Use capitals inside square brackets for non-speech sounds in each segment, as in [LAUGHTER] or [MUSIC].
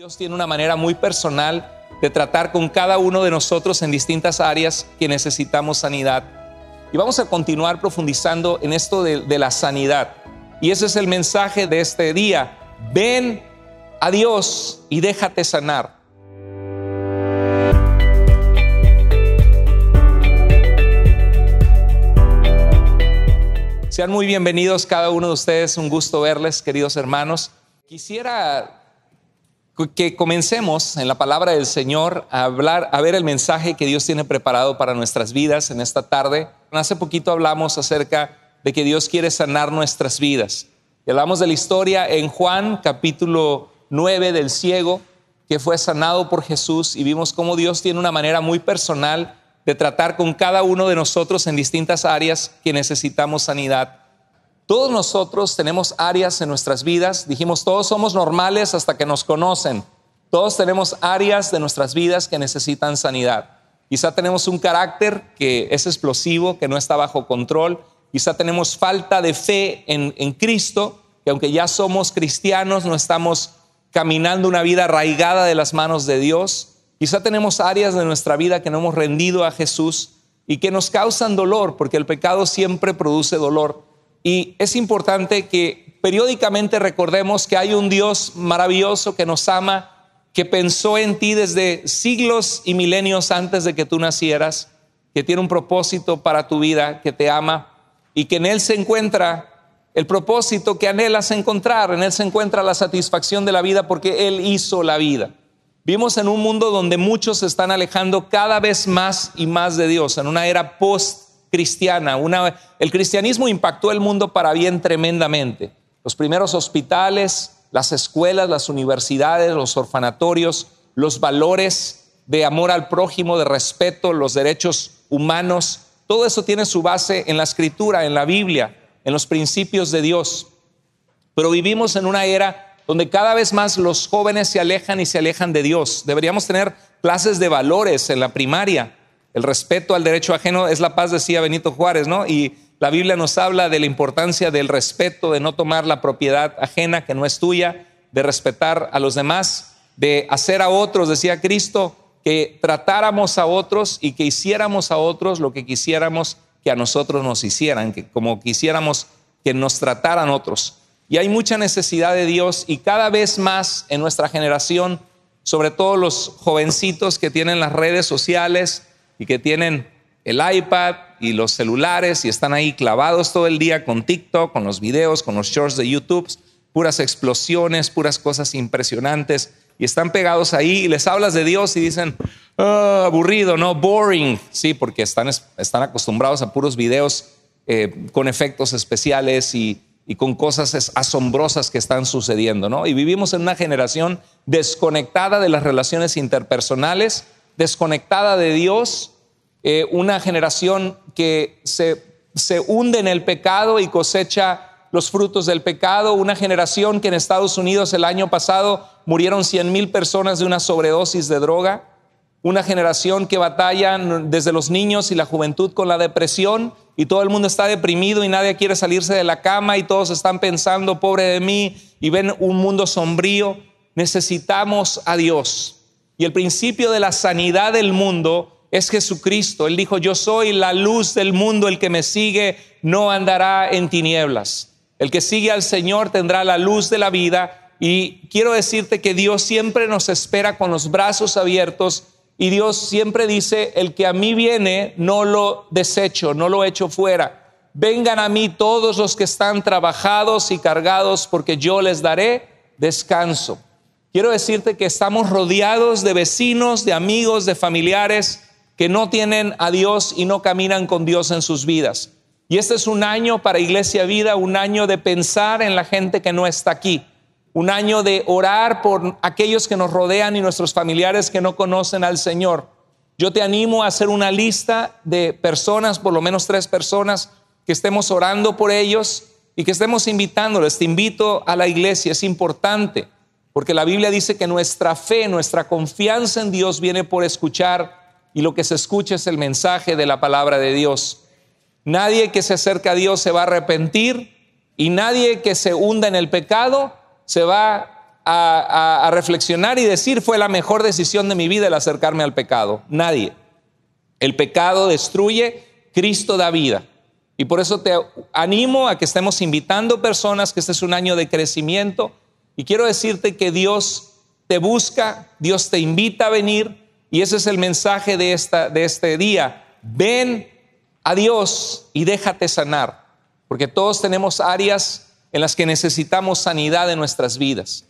Dios tiene una manera muy personal de tratar con cada uno de nosotros en distintas áreas que necesitamos sanidad. Y vamos a continuar profundizando en esto de, la sanidad. Y ese es el mensaje de este día. Ven a Dios y déjate sanar. Sean muy bienvenidos cada uno de ustedes, un gusto verles, queridos hermanos. Quisiera que comencemos en la palabra del Señor a hablar, a ver el mensaje que Dios tiene preparado para nuestras vidas en esta tarde. Hace poquito hablamos acerca de que Dios quiere sanar nuestras vidas. Y hablamos de la historia en Juan capítulo 9 del ciego que fue sanado por Jesús y vimos cómo Dios tiene una manera muy personal de tratar con cada uno de nosotros en distintas áreas que necesitamos sanidad. Todos nosotros tenemos áreas en nuestras vidas. Dijimos, todos somos normales hasta que nos conocen. Todos tenemos áreas de nuestras vidas que necesitan sanidad. Quizá tenemos un carácter que es explosivo, que no está bajo control. Quizá tenemos falta de fe en, Cristo, que aunque ya somos cristianos, no estamos caminando una vida arraigada de las manos de Dios. Quizá tenemos áreas de nuestra vida que no hemos rendido a Jesús y que nos causan dolor, porque el pecado siempre produce dolor. Y es importante que periódicamente recordemos que hay un Dios maravilloso que nos ama, que pensó en ti desde siglos y milenios antes de que tú nacieras, que tiene un propósito para tu vida, que te ama y que en Él se encuentra el propósito que anhelas encontrar, en Él se encuentra la satisfacción de la vida porque Él hizo la vida. Vimos en un mundo donde muchos se están alejando cada vez más y más de Dios, en una era post cristiana. Una, el cristianismo impactó el mundo para bien tremendamente. Los primeros hospitales, las escuelas, las universidades, los orfanatorios, los valores de amor al prójimo, de respeto, los derechos humanos, todo eso tiene su base en la escritura, en la Biblia, en los principios de Dios. Pero vivimos en una era donde cada vez más los jóvenes se alejan y se alejan de Dios. Deberíamos tener clases de valores en la primaria, el respeto al derecho ajeno es la paz, decía Benito Juárez, ¿no? Y la Biblia nos habla de la importancia del respeto, de no tomar la propiedad ajena que no es tuya, de respetar a los demás, de hacer a otros, decía Cristo, que tratáramos a otros y que hiciéramos a otros lo que quisiéramos que a nosotros nos hicieran, que como quisiéramos que nos trataran otros. Y hay mucha necesidad de Dios y cada vez más en nuestra generación, sobre todo los jovencitos que tienen las redes sociales, y que tienen el iPad y los celulares y están ahí clavados todo el día con TikTok, con los videos, con los shorts de YouTube, puras explosiones, puras cosas impresionantes y están pegados ahí y les hablas de Dios y dicen, ah, aburrido, no, boring. Sí, porque están, están acostumbrados a puros videos eh, con efectos especiales y, y con cosas asombrosas que están sucediendo, ¿no? Y vivimos en una generación desconectada de las relaciones interpersonales desconectada de Dios, eh, una generación que se, se hunde en el pecado y cosecha los frutos del pecado, una generación que en Estados Unidos el año pasado murieron 100 mil personas de una sobredosis de droga, una generación que batalla desde los niños y la juventud con la depresión y todo el mundo está deprimido y nadie quiere salirse de la cama y todos están pensando, pobre de mí, y ven un mundo sombrío. Necesitamos a Dios. Y el principio de la sanidad del mundo es Jesucristo. Él dijo, yo soy la luz del mundo, el que me sigue no andará en tinieblas. El que sigue al Señor tendrá la luz de la vida. Y quiero decirte que Dios siempre nos espera con los brazos abiertos y Dios siempre dice, el que a mí viene, no lo desecho, no lo echo fuera. Vengan a mí todos los que están trabajados y cargados, porque yo les daré descanso. Quiero decirte que estamos rodeados de vecinos, de amigos, de familiares que no tienen a Dios y no caminan con Dios en sus vidas. Y este es un año para Iglesia Vida, un año de pensar en la gente que no está aquí, un año de orar por aquellos que nos rodean y nuestros familiares que no conocen al Señor. Yo te animo a hacer una lista de personas, por lo menos tres personas, que estemos orando por ellos y que estemos invitándoles. Te invito a la iglesia, es importante. Porque la Biblia dice que nuestra fe, nuestra confianza en Dios viene por escuchar y lo que se escucha es el mensaje de la palabra de Dios. Nadie que se acerca a Dios se va a arrepentir y nadie que se hunda en el pecado se va a, reflexionar y decir fue la mejor decisión de mi vida el acercarme al pecado. Nadie. El pecado destruye, Cristo da vida. Y por eso te animo a que estemos invitando personas, que este es un año de crecimiento y quiero decirte que Dios te busca, Dios te invita a venir y ese es el mensaje de, esta, de este día. Ven a Dios y déjate sanar, porque todos tenemos áreas en las que necesitamos sanidad en nuestras vidas.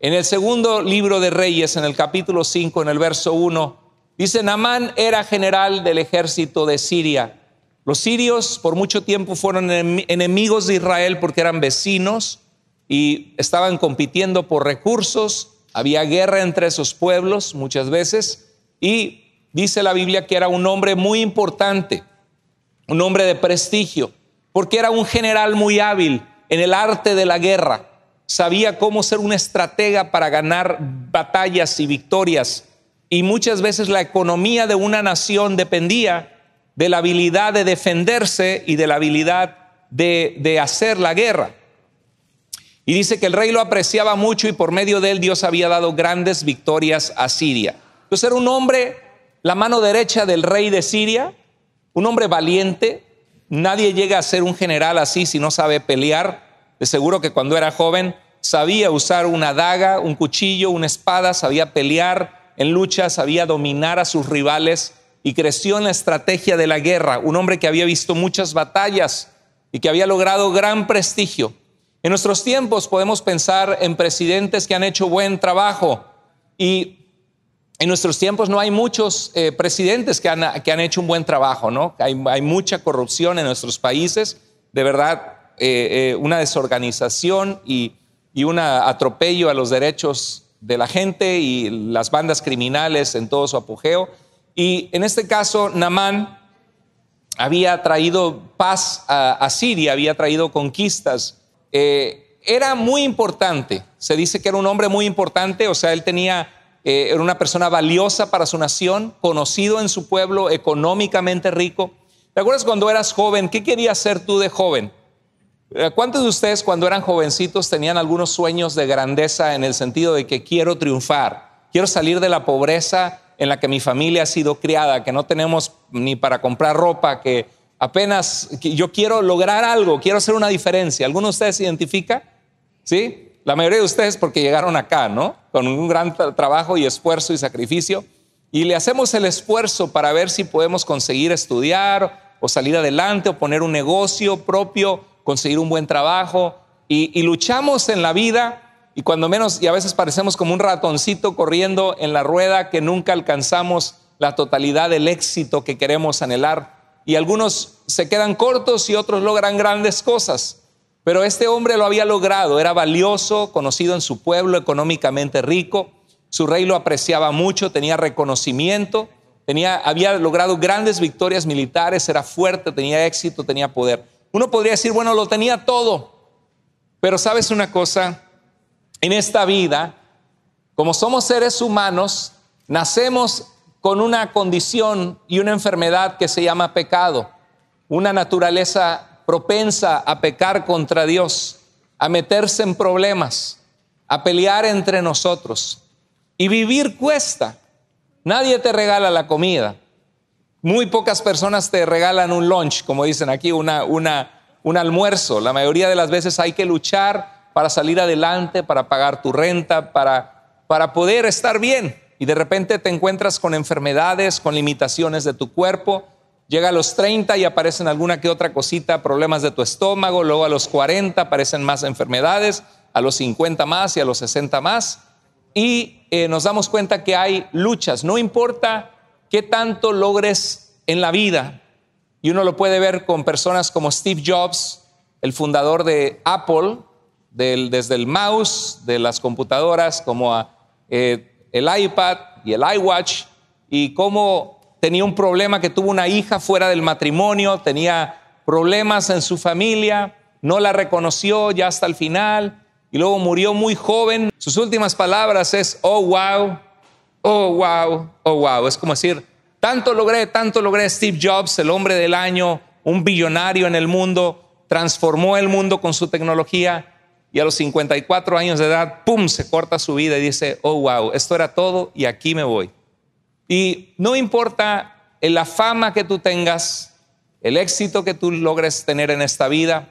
En el segundo libro de Reyes, en el capítulo 5, en el verso 1, dice, Namán era general del ejército de Siria. Los sirios por mucho tiempo fueron enemigos de Israel porque eran vecinos y estaban compitiendo por recursos, había guerra entre esos pueblos muchas veces y dice la Biblia que era un hombre muy importante, un hombre de prestigio, porque era un general muy hábil en el arte de la guerra, sabía cómo ser un estratega para ganar batallas y victorias y muchas veces la economía de una nación dependía de la habilidad de defenderse y de la habilidad de, de hacer la guerra. Y dice que el rey lo apreciaba mucho y por medio de él Dios había dado grandes victorias a Siria. Entonces era un hombre, la mano derecha del rey de Siria, un hombre valiente. Nadie llega a ser un general así si no sabe pelear. De seguro que cuando era joven sabía usar una daga, un cuchillo, una espada, sabía pelear en lucha, sabía dominar a sus rivales y creció en la estrategia de la guerra. Un hombre que había visto muchas batallas y que había logrado gran prestigio. En nuestros tiempos podemos pensar en presidentes que han hecho buen trabajo y en nuestros tiempos no hay muchos eh, presidentes que han, hecho un buen trabajo, ¿no? Hay, mucha corrupción en nuestros países, de verdad, eh, eh, una desorganización y, un atropello a los derechos de la gente y las bandas criminales en todo su apogeo. Y en este caso, Namán había traído paz a, a Siria, había traído conquistas eh, era muy importante, se dice que era un hombre muy importante, o sea, él tenía, eh, era una persona valiosa para su nación, conocido en su pueblo, económicamente rico. ¿Te acuerdas cuando eras joven? ¿Qué querías ser tú de joven? Eh, ¿Cuántos de ustedes cuando eran jovencitos tenían algunos sueños de grandeza en el sentido de que quiero triunfar, quiero salir de la pobreza en la que mi familia ha sido criada, que no tenemos ni para comprar ropa, que Apenas yo quiero lograr algo, quiero hacer una diferencia. ¿Alguno de ustedes se identifica? ¿Sí? La mayoría de ustedes porque llegaron acá, ¿no? Con un gran trabajo y esfuerzo y sacrificio. Y le hacemos el esfuerzo para ver si podemos conseguir estudiar o salir adelante o poner un negocio propio, conseguir un buen trabajo. Y, y luchamos en la vida y cuando menos, y a veces parecemos como un ratoncito corriendo en la rueda que nunca alcanzamos la totalidad del éxito que queremos anhelar y algunos se quedan cortos y otros logran grandes cosas. Pero este hombre lo había logrado, era valioso, conocido en su pueblo, económicamente rico, su rey lo apreciaba mucho, tenía reconocimiento, tenía, había logrado grandes victorias militares, era fuerte, tenía éxito, tenía poder. Uno podría decir, bueno, lo tenía todo, pero sabes una cosa, en esta vida, como somos seres humanos, nacemos con una condición y una enfermedad que se llama pecado, una naturaleza propensa a pecar contra Dios, a meterse en problemas, a pelear entre nosotros. Y vivir cuesta. Nadie te regala la comida. Muy pocas personas te regalan un lunch, como dicen aquí, una, una, un almuerzo. La mayoría de las veces hay que luchar para salir adelante, para pagar tu renta, para, para poder estar bien y de repente te encuentras con enfermedades, con limitaciones de tu cuerpo. Llega a los 30 y aparecen alguna que otra cosita, problemas de tu estómago, luego a los 40 aparecen más enfermedades, a los 50 más y a los 60 más. Y eh, nos damos cuenta que hay luchas, no importa qué tanto logres en la vida. Y uno lo puede ver con personas como Steve Jobs, el fundador de Apple, desde el mouse, de las computadoras, como a eh, el iPad y el iWatch y cómo tenía un problema que tuvo una hija fuera del matrimonio, tenía problemas en su familia, no la reconoció ya hasta el final y luego murió muy joven. Sus últimas palabras es, oh wow, oh wow, oh wow. Es como decir, tanto logré, tanto logré Steve Jobs, el hombre del año, un billonario en el mundo, transformó el mundo con su tecnología y a los 54 años de edad, ¡pum!, se corta su vida y dice, oh, wow, esto era todo y aquí me voy. Y no importa la fama que tú tengas, el éxito que tú logres tener en esta vida,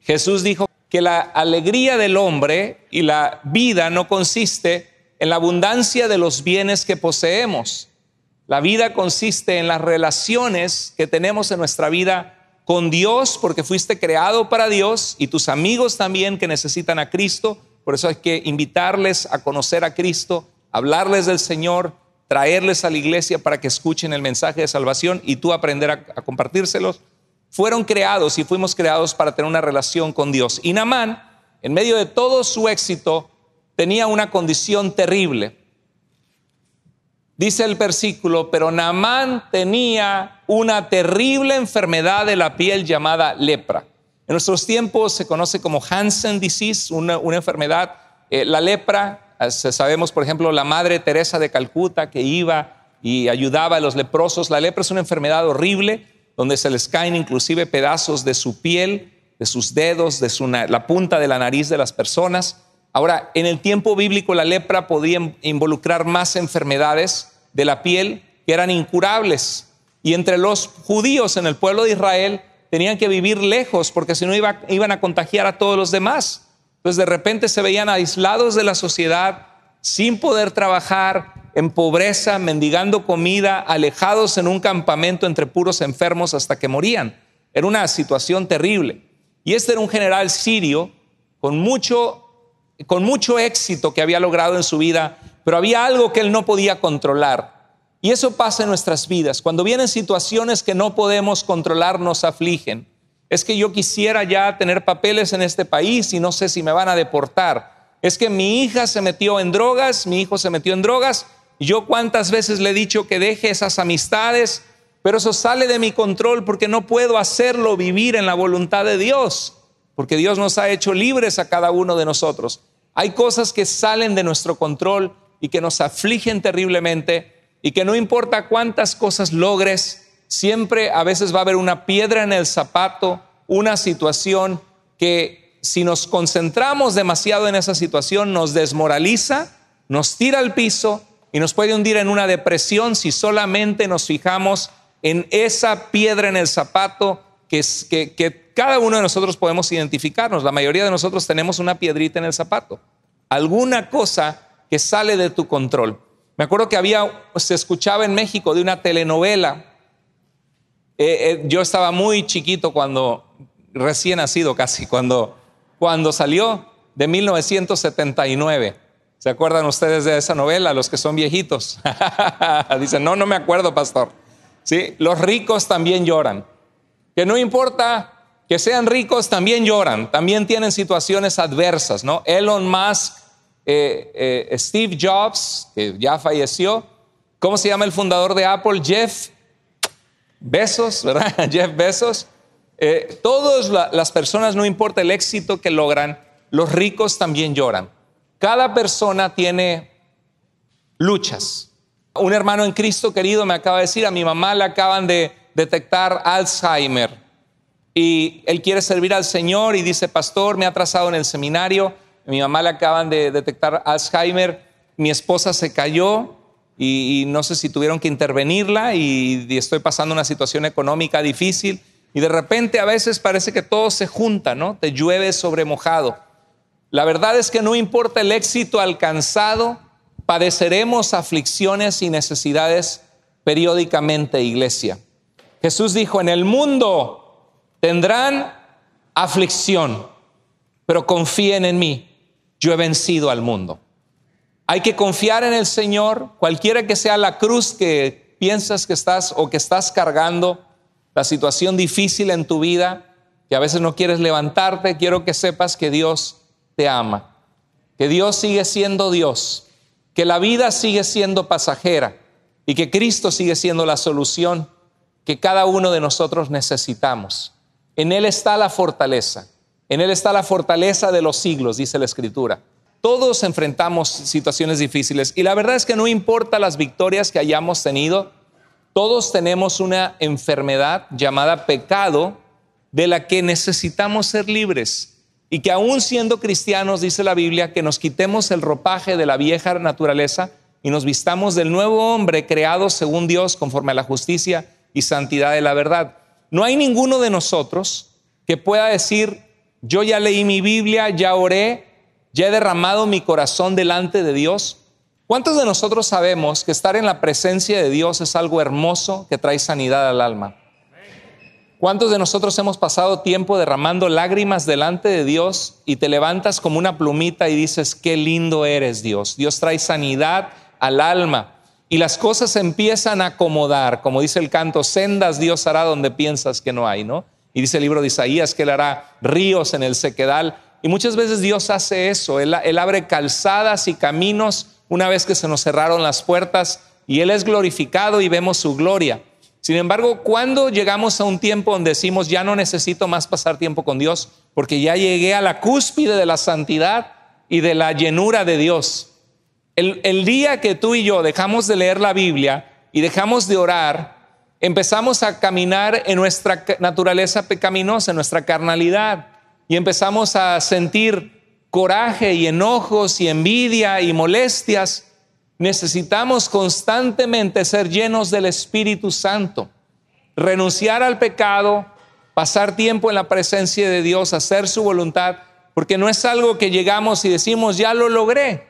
Jesús dijo que la alegría del hombre y la vida no consiste en la abundancia de los bienes que poseemos. La vida consiste en las relaciones que tenemos en nuestra vida con Dios porque fuiste creado para Dios y tus amigos también que necesitan a Cristo. Por eso hay que invitarles a conocer a Cristo, hablarles del Señor, traerles a la iglesia para que escuchen el mensaje de salvación y tú aprender a, compartírselos. Fueron creados y fuimos creados para tener una relación con Dios. Y Namán, en medio de todo su éxito, tenía una condición terrible. Dice el versículo, pero Naamán tenía una terrible enfermedad de la piel llamada lepra. En nuestros tiempos se conoce como Hansen disease, una, enfermedad. Eh, la lepra, ah, sabemos por ejemplo la Madre Teresa de Calcuta que iba y ayudaba a los leprosos. La lepra es una enfermedad horrible donde se les caen inclusive pedazos de su piel, de sus dedos, de la punta de la nariz de las personas. Ahora, en el tiempo bíblico la lepra podía involucrar más enfermedades de la piel que eran incurables. Y entre los judíos en el pueblo de Israel tenían que vivir lejos porque si no iban a contagiar a todos los demás. Entonces de repente se veían aislados de la sociedad, sin poder trabajar, en pobreza, mendigando comida, alejados en un campamento entre puros enfermos hasta que morían. Era una situación terrible. Y este era un general sirio con mucho con mucho éxito que había logrado en su vida, pero había algo que él no podía controlar. Y eso pasa en nuestras vidas. Cuando vienen situaciones que no podemos controlar, nos afligen. Es que yo quisiera ya tener papeles en este país y no sé si me van a deportar. Es que mi hija se metió en drogas, mi hijo se metió en drogas. Y yo cuántas veces le he dicho que deje esas amistades, pero eso sale de mi control porque no puedo hacerlo vivir en la voluntad de Dios, porque Dios nos ha hecho libres a cada uno de nosotros. Hay cosas que salen de nuestro control y que nos afligen terriblemente y que no importa cuántas cosas logres, siempre a veces va a haber una piedra en el zapato, una situación que si nos concentramos demasiado en esa situación nos desmoraliza, nos tira al piso y nos puede hundir en una depresión si solamente nos fijamos en esa piedra en el zapato que, que, que cada uno de nosotros podemos identificarnos. La mayoría de nosotros tenemos una piedrita en el zapato, alguna cosa que sale de tu control. Me acuerdo que había, se escuchaba en México de una telenovela. Eh, eh, yo estaba muy chiquito cuando, recién nacido casi, cuando, cuando salió de 1979. ¿Se acuerdan ustedes de esa novela, los que son viejitos? [LAUGHS] Dicen, no, no me acuerdo, pastor. ¿Sí? Los ricos también lloran. Que no importa que sean ricos también lloran, también tienen situaciones adversas, ¿no? Elon Musk, eh, eh, Steve Jobs, que ya falleció, ¿cómo se llama el fundador de Apple? Jeff besos, [LAUGHS] ¿verdad? Jeff besos. Eh, todas las personas, no importa el éxito que logran, los ricos también lloran. Cada persona tiene luchas. Un hermano en Cristo querido me acaba de decir, a mi mamá le acaban de detectar Alzheimer y él quiere servir al Señor y dice, pastor, me ha trazado en el seminario, mi mamá le acaban de detectar Alzheimer, mi esposa se cayó y, no sé si tuvieron que intervenirla y, y, estoy pasando una situación económica difícil y de repente a veces parece que todo se junta, ¿no? Te llueve sobre mojado. La verdad es que no importa el éxito alcanzado, padeceremos aflicciones y necesidades periódicamente, iglesia. Jesús dijo, en el mundo Tendrán aflicción, pero confíen en mí, yo he vencido al mundo. Hay que confiar en el Señor, cualquiera que sea la cruz que piensas que estás o que estás cargando, la situación difícil en tu vida, que a veces no quieres levantarte, quiero que sepas que Dios te ama, que Dios sigue siendo Dios, que la vida sigue siendo pasajera y que Cristo sigue siendo la solución que cada uno de nosotros necesitamos. En Él está la fortaleza. En Él está la fortaleza de los siglos, dice la Escritura. Todos enfrentamos situaciones difíciles y la verdad es que no importa las victorias que hayamos tenido, todos tenemos una enfermedad llamada pecado de la que necesitamos ser libres y que aún siendo cristianos, dice la Biblia, que nos quitemos el ropaje de la vieja naturaleza y nos vistamos del nuevo hombre creado según Dios conforme a la justicia y santidad de la verdad. No hay ninguno de nosotros que pueda decir, yo ya leí mi Biblia, ya oré, ya he derramado mi corazón delante de Dios. ¿Cuántos de nosotros sabemos que estar en la presencia de Dios es algo hermoso que trae sanidad al alma? ¿Cuántos de nosotros hemos pasado tiempo derramando lágrimas delante de Dios y te levantas como una plumita y dices, qué lindo eres Dios? Dios trae sanidad al alma y las cosas empiezan a acomodar, como dice el canto, sendas Dios hará donde piensas que no hay, ¿no? Y dice el libro de Isaías que Él hará ríos en el sequedal. Y muchas veces Dios hace eso, Él, él abre calzadas y caminos una vez que se nos cerraron las puertas y Él es glorificado y vemos su gloria. Sin embargo, cuando llegamos a un tiempo donde decimos, ya no necesito más pasar tiempo con Dios, porque ya llegué a la cúspide de la santidad y de la llenura de Dios, el, día que tú y yo dejamos de leer la Biblia y dejamos de orar, empezamos a caminar en nuestra naturaleza pecaminosa, en nuestra carnalidad, y empezamos a sentir coraje y enojos y envidia y molestias. Necesitamos constantemente ser llenos del Espíritu Santo, renunciar al pecado, pasar tiempo en la presencia de Dios, hacer su voluntad, porque no es algo que llegamos y decimos, ya lo logré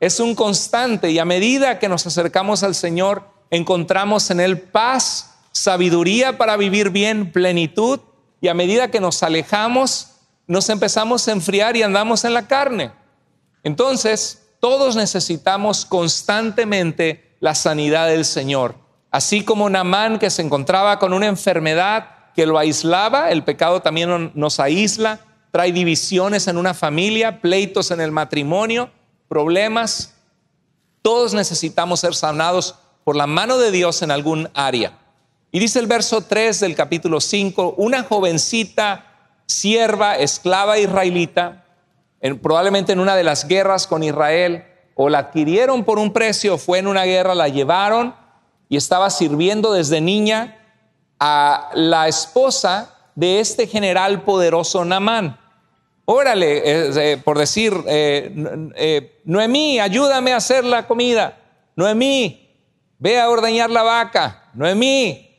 es un constante y a medida que nos acercamos al Señor, encontramos en Él paz, sabiduría para vivir bien, plenitud, y a medida que nos alejamos, nos empezamos a enfriar y andamos en la carne. Entonces, todos necesitamos constantemente la sanidad del Señor. Así como Naamán que se encontraba con una enfermedad que lo aislaba, el pecado también nos aísla, trae divisiones en una familia, pleitos en el matrimonio, problemas. Todos necesitamos ser sanados por la mano de Dios en algún área. Y dice el verso 3 del capítulo 5, una jovencita, sierva, esclava israelita, probablemente en una de las guerras con Israel, o la adquirieron por un precio, fue en una guerra, la llevaron y estaba sirviendo desde niña a la esposa de este general poderoso Namán. Órale, eh, eh, por decir, eh, Noemí, ayúdame a hacer la comida. Noemí, ve a ordeñar la vaca. Noemí,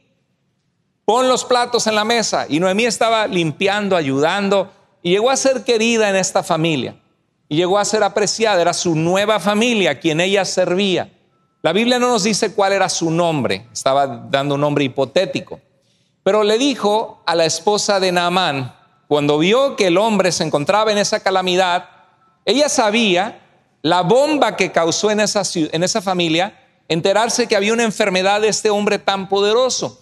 pon los platos en la mesa. Y Noemí estaba limpiando, ayudando, y llegó a ser querida en esta familia. Y llegó a ser apreciada. Era su nueva familia a quien ella servía. La Biblia no nos dice cuál era su nombre. Estaba dando un nombre hipotético. Pero le dijo a la esposa de Naamán, cuando vio que el hombre se encontraba en esa calamidad, ella sabía la bomba que causó en esa, en esa familia enterarse que había una enfermedad de este hombre tan poderoso.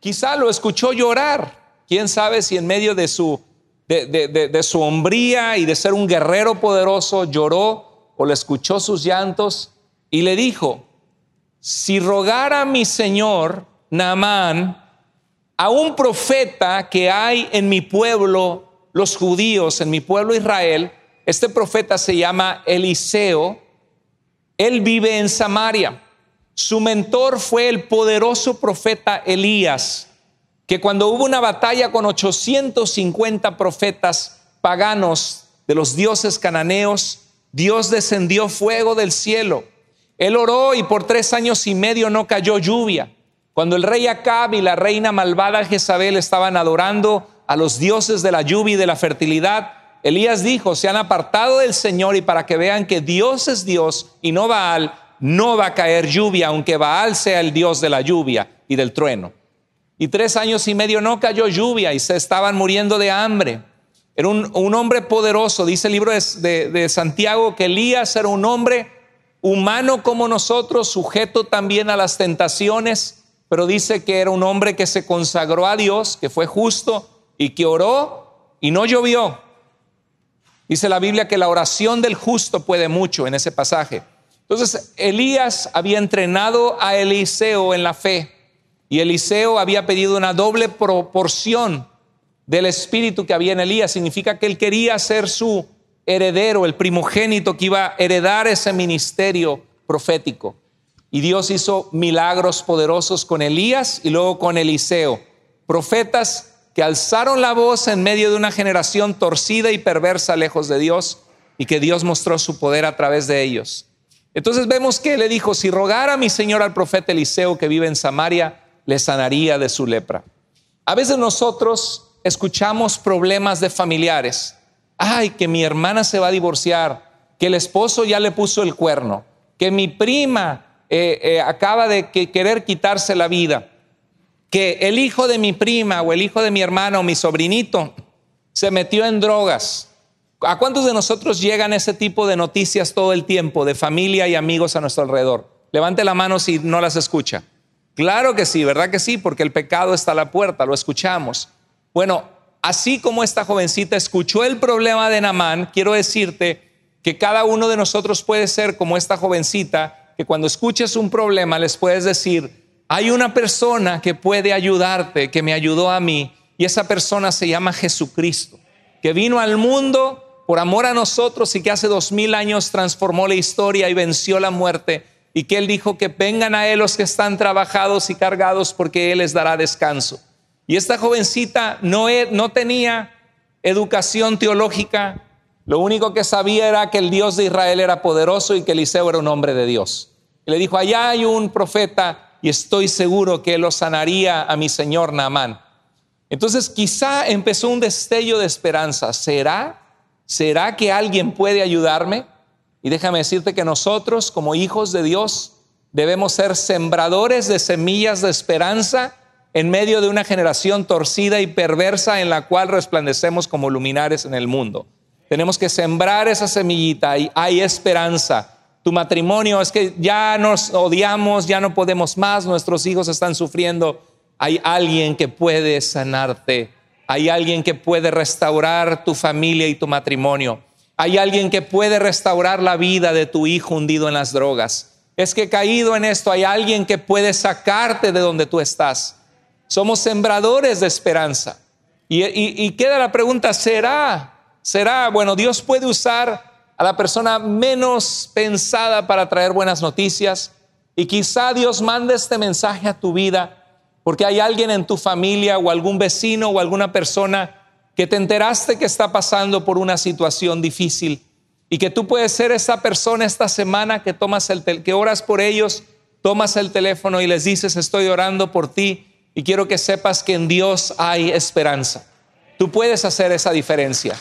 Quizá lo escuchó llorar, quién sabe si en medio de su, de, de, de, su hombría y de ser un guerrero poderoso lloró o le escuchó sus llantos y le dijo, si rogara mi señor Naamán, a un profeta que hay en mi pueblo, los judíos, en mi pueblo Israel. Este profeta se llama Eliseo. Él vive en Samaria. Su mentor fue el poderoso profeta Elías, que cuando hubo una batalla con 850 profetas paganos de los dioses cananeos, Dios descendió fuego del cielo. Él oró y por tres años y medio no cayó lluvia. Cuando el rey Acab y la reina malvada Jezabel estaban adorando a los dioses de la lluvia y de la fertilidad, Elías dijo, se han apartado del Señor y para que vean que Dios es Dios y no Baal, no va a caer lluvia, aunque Baal sea el Dios de la lluvia y del trueno. Y tres años y medio no cayó lluvia y se estaban muriendo de hambre. Era un, hombre poderoso, dice el libro de Santiago que Elías era un hombre humano como nosotros, sujeto también a las tentaciones pero dice que era un hombre que se consagró a Dios, que fue justo y que oró y no llovió. Dice la Biblia que la oración del justo puede mucho en ese pasaje. Entonces, Elías había entrenado a Eliseo en la fe y Eliseo había pedido una doble proporción del espíritu que había en Elías. Significa que él quería ser su heredero, el primogénito que iba a heredar ese ministerio profético. Y Dios hizo milagros poderosos con Elías y luego con Eliseo, profetas que alzaron la voz en medio de una generación torcida y perversa lejos de Dios y que Dios mostró su poder a través de ellos. Entonces vemos que le dijo, si rogara mi Señor al profeta Eliseo que vive en Samaria, le sanaría de su lepra. A veces nosotros escuchamos problemas de familiares. Ay, que mi hermana se va a divorciar, que el esposo ya le puso el cuerno, que mi prima eh, eh, acaba de querer quitarse la vida, que el hijo de mi prima o el hijo de mi hermano o mi sobrinito se metió en drogas. ¿A cuántos de nosotros llegan ese tipo de noticias todo el tiempo, de familia y amigos a nuestro alrededor? Levante la mano si no las escucha. Claro que sí, ¿verdad que sí? Porque el pecado está a la puerta, lo escuchamos. Bueno, así como esta jovencita escuchó el problema de Namán, quiero decirte que cada uno de nosotros puede ser como esta jovencita que cuando escuches un problema les puedes decir, hay una persona que puede ayudarte, que me ayudó a mí, y esa persona se llama Jesucristo, que vino al mundo por amor a nosotros y que hace dos mil años transformó la historia y venció la muerte, y que Él dijo que vengan a Él los que están trabajados y cargados porque Él les dará descanso. Y esta jovencita no, e, no tenía educación teológica, lo único que sabía era que el Dios de Israel era poderoso y que Eliseo era un hombre de Dios. Y le dijo, allá hay un profeta y estoy seguro que lo sanaría a mi señor Naamán. Entonces quizá empezó un destello de esperanza. ¿Será? ¿Será que alguien puede ayudarme? Y déjame decirte que nosotros como hijos de Dios debemos ser sembradores de semillas de esperanza en medio de una generación torcida y perversa en la cual resplandecemos como luminares en el mundo. Tenemos que sembrar esa semillita y hay esperanza. Tu matrimonio es que ya nos odiamos, ya no podemos más, nuestros hijos están sufriendo. Hay alguien que puede sanarte. Hay alguien que puede restaurar tu familia y tu matrimonio. Hay alguien que puede restaurar la vida de tu hijo hundido en las drogas. Es que caído en esto, hay alguien que puede sacarte de donde tú estás. Somos sembradores de esperanza. Y, queda la pregunta, ¿será será, bueno, Dios puede usar a la persona menos pensada para traer buenas noticias. Y quizá Dios mande este mensaje a tu vida porque hay alguien en tu familia o algún vecino o alguna persona que te enteraste que está pasando por una situación difícil y que tú puedes ser esa persona esta semana que tomas el que oras por ellos, tomas el teléfono y les dices, "Estoy orando por ti y quiero que sepas que en Dios hay esperanza." Tú puedes hacer esa diferencia.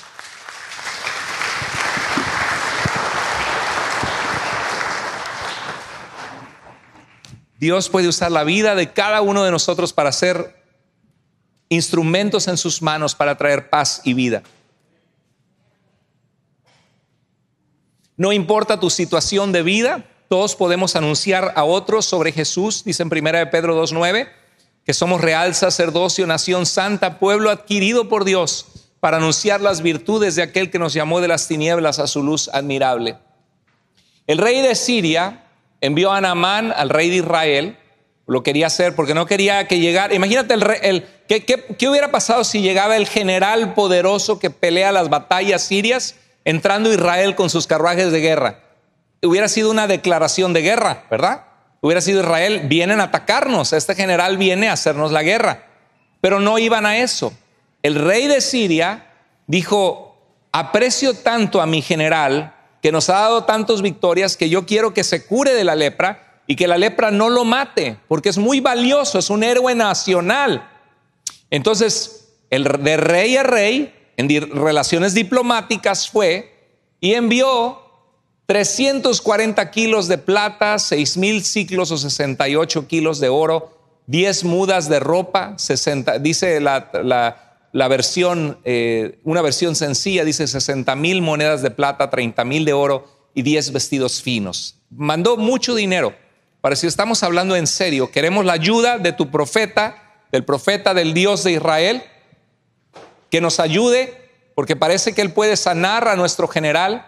Dios puede usar la vida de cada uno de nosotros para ser instrumentos en sus manos para traer paz y vida. No importa tu situación de vida, todos podemos anunciar a otros sobre Jesús, dice en 1 Pedro 2.9, que somos real sacerdocio, nación santa, pueblo adquirido por Dios para anunciar las virtudes de aquel que nos llamó de las tinieblas a su luz admirable. El rey de Siria envió a Anamán al rey de Israel, lo quería hacer porque no quería que llegara. Imagínate el, el ¿qué, qué hubiera pasado si llegaba el general poderoso que pelea las batallas sirias entrando Israel con sus carruajes de guerra. Hubiera sido una declaración de guerra, ¿verdad? Hubiera sido Israel, vienen a atacarnos, este general viene a hacernos la guerra. Pero no iban a eso. El rey de Siria dijo, aprecio tanto a mi general que nos ha dado tantas victorias, que yo quiero que se cure de la lepra y que la lepra no lo mate, porque es muy valioso, es un héroe nacional. Entonces, el de rey a rey, en relaciones diplomáticas fue y envió 340 kilos de plata, 6 mil ciclos o 68 kilos de oro, 10 mudas de ropa, 60, dice la la versión, eh, una versión sencilla dice 60 mil monedas de plata, 30 mil de oro y 10 vestidos finos. Mandó mucho dinero. Para si estamos hablando en serio, queremos la ayuda de tu profeta, del profeta del Dios de Israel, que nos ayude, porque parece que él puede sanar a nuestro general.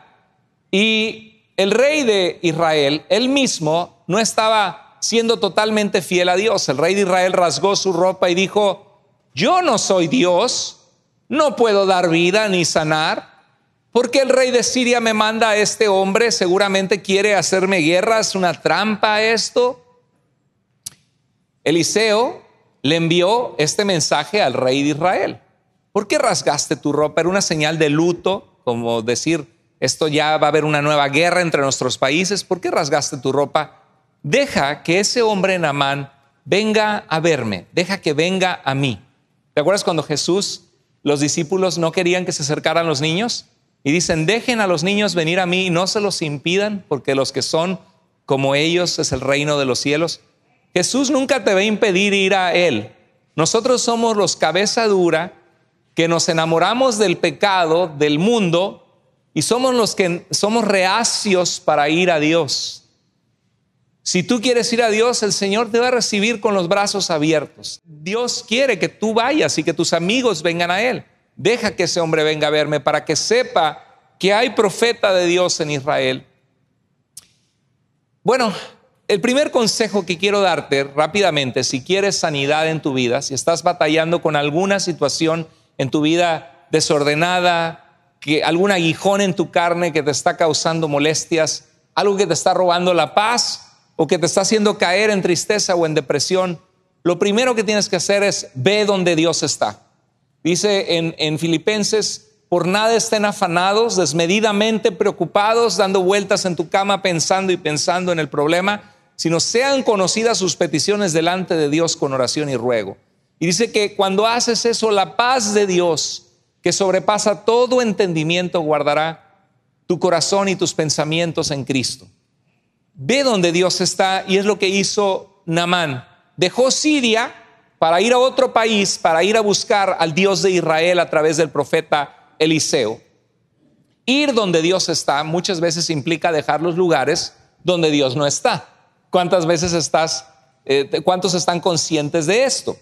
Y el rey de Israel, él mismo, no estaba siendo totalmente fiel a Dios. El rey de Israel rasgó su ropa y dijo, yo no soy Dios, no puedo dar vida ni sanar. Porque el rey de Siria me manda a este hombre? Seguramente quiere hacerme guerra, es una trampa esto. Eliseo le envió este mensaje al rey de Israel. ¿Por qué rasgaste tu ropa? Era una señal de luto, como decir, esto ya va a haber una nueva guerra entre nuestros países. ¿Por qué rasgaste tu ropa? Deja que ese hombre en Amán venga a verme, deja que venga a mí. ¿Te acuerdas cuando Jesús, los discípulos no querían que se acercaran los niños? Y dicen, dejen a los niños venir a mí y no se los impidan, porque los que son como ellos es el reino de los cielos. Jesús nunca te va a impedir ir a Él. Nosotros somos los cabeza dura que nos enamoramos del pecado, del mundo, y somos los que somos reacios para ir a Dios. Si tú quieres ir a Dios, el Señor te va a recibir con los brazos abiertos. Dios quiere que tú vayas y que tus amigos vengan a Él. Deja que ese hombre venga a verme para que sepa que hay profeta de Dios en Israel. Bueno, el primer consejo que quiero darte rápidamente, si quieres sanidad en tu vida, si estás batallando con alguna situación en tu vida desordenada, que algún aguijón en tu carne que te está causando molestias, algo que te está robando la paz, o que te está haciendo caer en tristeza o en depresión, lo primero que tienes que hacer es ve donde Dios está. Dice en, en Filipenses, por nada estén afanados, desmedidamente preocupados, dando vueltas en tu cama pensando y pensando en el problema, sino sean conocidas sus peticiones delante de Dios con oración y ruego. Y dice que cuando haces eso, la paz de Dios, que sobrepasa todo entendimiento, guardará tu corazón y tus pensamientos en Cristo ve donde Dios está y es lo que hizo Namán. Dejó Siria para ir a otro país, para ir a buscar al Dios de Israel a través del profeta Eliseo. Ir donde Dios está muchas veces implica dejar los lugares donde Dios no está. ¿Cuántas veces estás, eh, cuántos están conscientes de esto?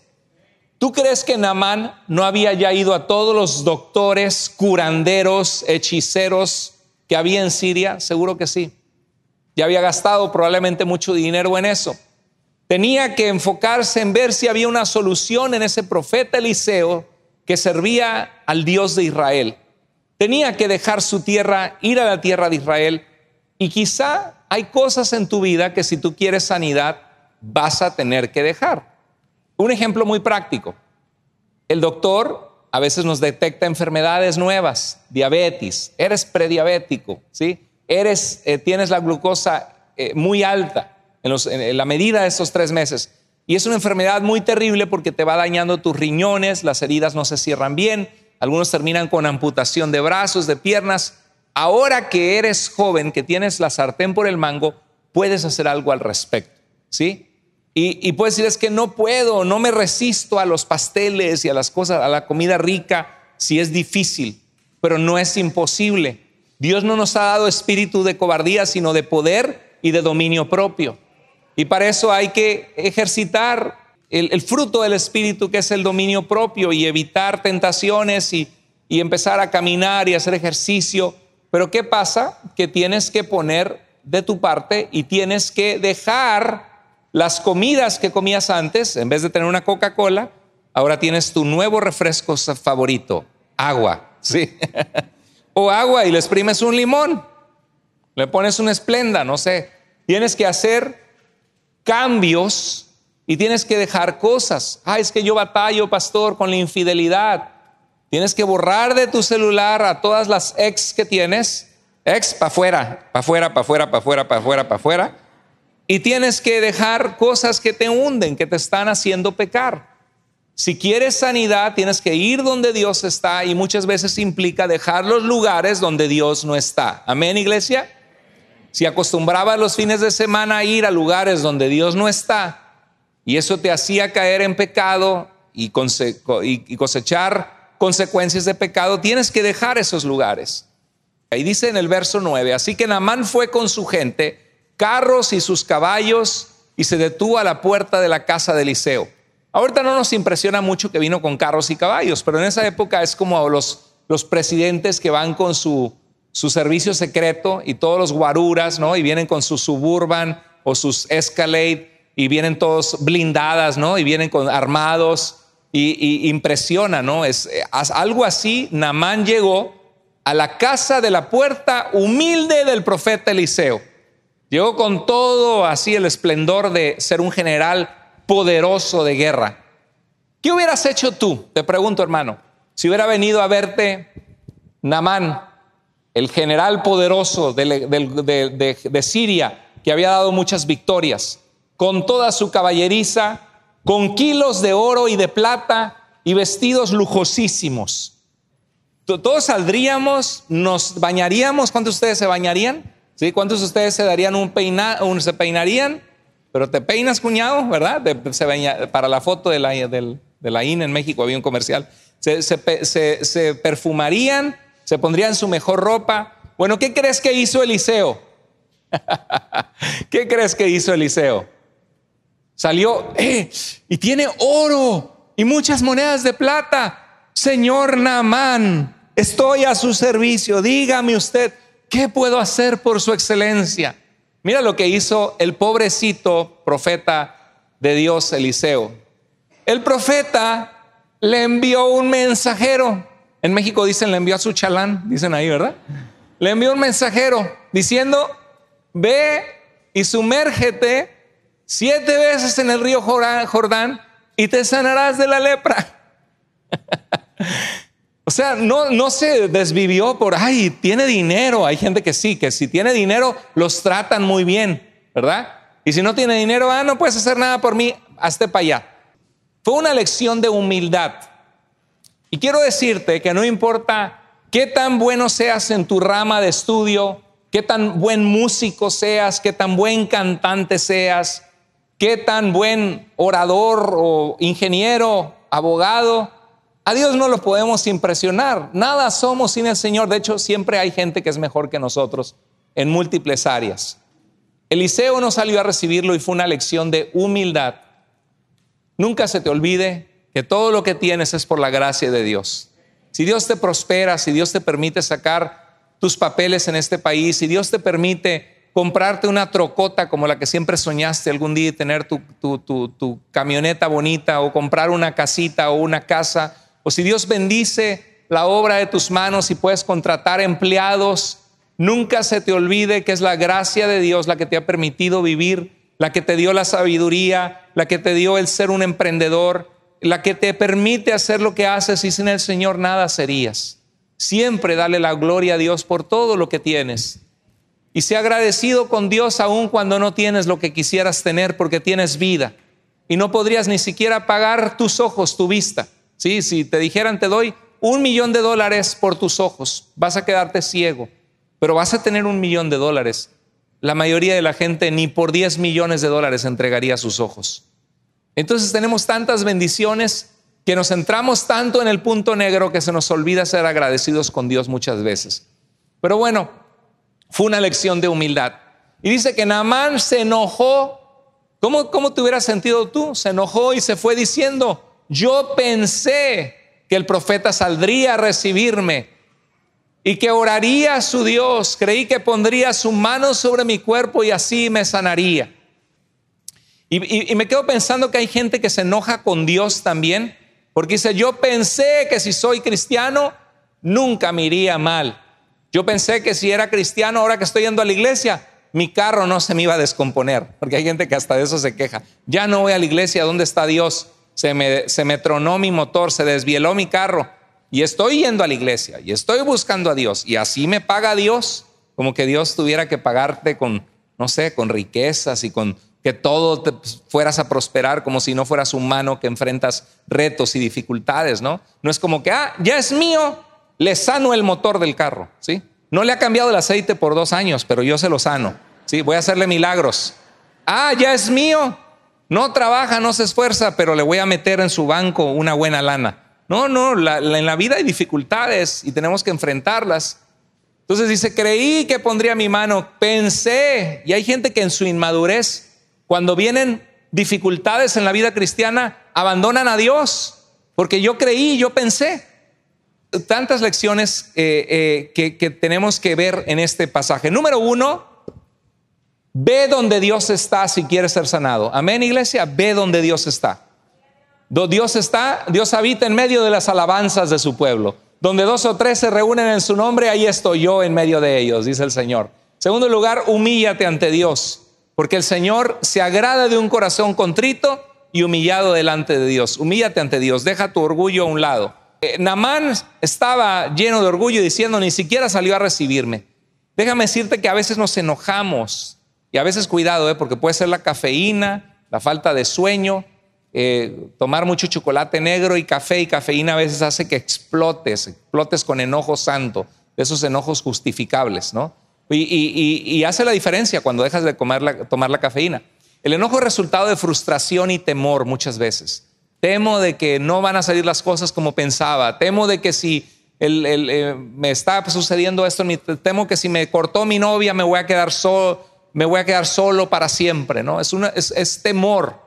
¿Tú crees que Namán no había ya ido a todos los doctores, curanderos, hechiceros que había en Siria? Seguro que sí. Ya había gastado probablemente mucho dinero en eso. Tenía que enfocarse en ver si había una solución en ese profeta Eliseo que servía al Dios de Israel. Tenía que dejar su tierra, ir a la tierra de Israel. Y quizá hay cosas en tu vida que si tú quieres sanidad, vas a tener que dejar. Un ejemplo muy práctico. El doctor a veces nos detecta enfermedades nuevas, diabetes, eres prediabético, ¿sí? eres, eh, tienes la glucosa eh, muy alta en, la medida de esos tres meses. Y es una enfermedad muy terrible porque te va dañando tus riñones, las heridas no se cierran bien, algunos terminan con amputación de brazos, de piernas. Ahora que eres joven, que tienes la sartén por el mango, puedes hacer algo al respecto, ¿sí? Y, y puedes decir, es que no puedo, no me resisto a los pasteles y a las cosas, a la comida rica, si es difícil, pero no es imposible. Dios no nos ha dado espíritu de cobardía, sino de poder y de dominio propio. Y para eso hay que ejercitar el, fruto del espíritu, que es el dominio propio, y evitar tentaciones y empezar a caminar y hacer ejercicio. Pero ¿qué pasa? Que tienes que poner de tu parte y tienes que dejar las comidas que comías antes, en vez de tener una Coca-Cola, ahora tienes tu nuevo refresco favorito, agua. Sí. [LAUGHS] agua y le exprimes un limón, le pones una esplenda, no sé. Tienes que hacer cambios y tienes que dejar cosas. Ah, es que yo batallo, pastor, con la infidelidad. Tienes que borrar de tu celular a todas las ex que tienes. Ex para afuera, para afuera, para afuera, para afuera, para afuera, para afuera. Y tienes que dejar cosas que te hunden, que te están haciendo pecar. Si quieres sanidad, tienes que ir donde Dios está y muchas veces implica dejar los lugares donde Dios no está. Amén, iglesia. Si acostumbraba los fines de semana a ir a lugares donde Dios no está y eso te hacía caer en pecado y, cosechar consecuencias de pecado, tienes que dejar esos lugares. Ahí dice en el verso 9, así que Naamán fue con su gente, carros y sus caballos, y se detuvo a la puerta de la casa de Eliseo. Ahorita no nos impresiona mucho que vino con carros y caballos, pero en esa época es como los, los presidentes que van con su, su servicio secreto y todos los guaruras, ¿no? Y vienen con su suburban o sus Escalade y vienen todos blindadas, ¿no? Y vienen con armados y, impresiona, ¿no? Es, eh, algo así, Namán llegó a la casa de la puerta humilde del profeta Eliseo. Llegó con todo así el esplendor de ser un general poderoso de guerra. ¿Qué hubieras hecho tú? Te pregunto, hermano. Si hubiera venido a verte Namán, el general poderoso de, Siria, que había dado muchas victorias, con toda su caballeriza, con kilos de oro y de plata y vestidos lujosísimos. Todos saldríamos, nos bañaríamos. ¿Cuántos de ustedes se bañarían? ¿Sí? ¿Cuántos de ustedes se darían un, peinado, o se peinarían? Pero te peinas, cuñado, ¿verdad? se para la foto de la, de la INE en México había un comercial. Se, perfumarían, se pondrían su mejor ropa. Bueno, ¿qué crees que hizo Eliseo? [LAUGHS] ¿Qué crees que hizo Eliseo? Salió eh, y tiene oro y muchas monedas de plata. Señor Naamán, estoy a su servicio. Dígame usted, ¿qué puedo hacer por su excelencia? Mira lo que hizo el pobrecito profeta de Dios Eliseo. El profeta le envió un mensajero. En México dicen, le envió a su chalán, dicen ahí, ¿verdad? Le envió un mensajero diciendo, ve y sumérgete siete veces en el río Jordán y te sanarás de la lepra. [LAUGHS] O sea, no, se desvivió por, ay, tiene dinero. Hay gente que sí, que si tiene dinero, los tratan muy bien, ¿verdad? Y si no tiene dinero, ah, no puedes hacer nada por mí, hazte para allá. Fue una lección de humildad. Y quiero decirte que no importa qué tan bueno seas en tu rama de estudio, qué tan buen músico seas, qué tan buen cantante seas, qué tan buen orador o ingeniero, abogado, a Dios no lo podemos impresionar. Nada somos sin el Señor. De hecho, siempre hay gente que es mejor que nosotros en múltiples áreas. Eliseo no salió a recibirlo y fue una lección de humildad. Nunca se te olvide que todo lo que tienes es por la gracia de Dios. Si Dios te prospera, si Dios te permite sacar tus papeles en este país, si Dios te permite comprarte una trocota como la que siempre soñaste algún día y tener tu, tu camioneta bonita o comprar una casita o una casa o si Dios bendice la obra de tus manos y puedes contratar empleados, nunca se te olvide que es la gracia de Dios la que te ha permitido vivir, la que te dio la sabiduría, la que te dio el ser un emprendedor, la que te permite hacer lo que haces y sin el Señor nada serías. Siempre dale la gloria a Dios por todo lo que tienes. Y sé agradecido con Dios aún cuando no tienes lo que quisieras tener porque tienes vida y no podrías ni siquiera pagar tus ojos, tu vista. Sí, si te dijeran, te doy un millón de dólares por tus ojos, vas a quedarte ciego, pero vas a tener un millón de dólares. La mayoría de la gente ni por 10 millones de dólares entregaría sus ojos. Entonces tenemos tantas bendiciones que nos centramos tanto en el punto negro que se nos olvida ser agradecidos con Dios muchas veces. Pero bueno, fue una lección de humildad. Y dice que Naamán se enojó. ¿Cómo, ¿Cómo te hubieras sentido tú? Se enojó y se fue diciendo, yo pensé que el profeta saldría a recibirme y que oraría a su Dios. Creí que pondría su mano sobre mi cuerpo y así me sanaría. Y, me quedo pensando que hay gente que se enoja con Dios también, porque dice, yo pensé que si soy cristiano, nunca me iría mal. Yo pensé que si era cristiano, ahora que estoy yendo a la iglesia, mi carro no se me iba a descomponer, porque hay gente que hasta de eso se queja. Ya no voy a la iglesia, ¿dónde está Dios? se me, tronó mi motor, se desvieló mi carro y estoy yendo a la iglesia y estoy buscando a Dios y así me paga Dios, como que Dios tuviera que pagarte con, no sé, con riquezas y con que todo te pues, fueras a prosperar como si no fueras humano que enfrentas retos y dificultades, ¿no? No es como que, ah, ya es mío, le sano el motor del carro, ¿sí? No le ha cambiado el aceite por dos años, pero yo se lo sano, ¿sí? Voy a hacerle milagros. Ah, ya es mío, no trabaja, no se esfuerza, pero le voy a meter en su banco una buena lana. No, no, en la vida hay dificultades y tenemos que enfrentarlas. Entonces dice, creí que pondría mi mano, pensé, y hay gente que en su inmadurez, cuando vienen dificultades en la vida cristiana, abandonan a Dios, porque yo creí, yo pensé. Tantas lecciones eh, eh, que tenemos que ver en este pasaje. Número uno, Ve donde Dios está si quieres ser sanado. Amén, iglesia. Ve donde Dios está. Donde Dios está, Dios habita en medio de las alabanzas de su pueblo. Donde dos o tres se reúnen en su nombre, ahí estoy yo en medio de ellos, dice el Señor. Segundo lugar, humíllate ante Dios, porque el Señor se agrada de un corazón contrito y humillado delante de Dios. Humíllate ante Dios, deja tu orgullo a un lado. Eh, Namán estaba lleno de orgullo diciendo, ni siquiera salió a recibirme. Déjame decirte que a veces nos enojamos y a veces cuidado, ¿eh? porque puede ser la cafeína, la falta de sueño, eh, tomar mucho chocolate negro y café y cafeína a veces hace que explotes, explotes con enojo santo, esos enojos justificables, ¿no? Y, hace la diferencia cuando dejas de tomar la cafeína. El enojo es resultado de frustración y temor muchas veces. Temo de que no van a salir las cosas como pensaba. Temo de que si eh, me está sucediendo esto, temo que si me cortó mi novia me voy a quedar solo, me voy a quedar solo para siempre, ¿no? Es, una, es, temor.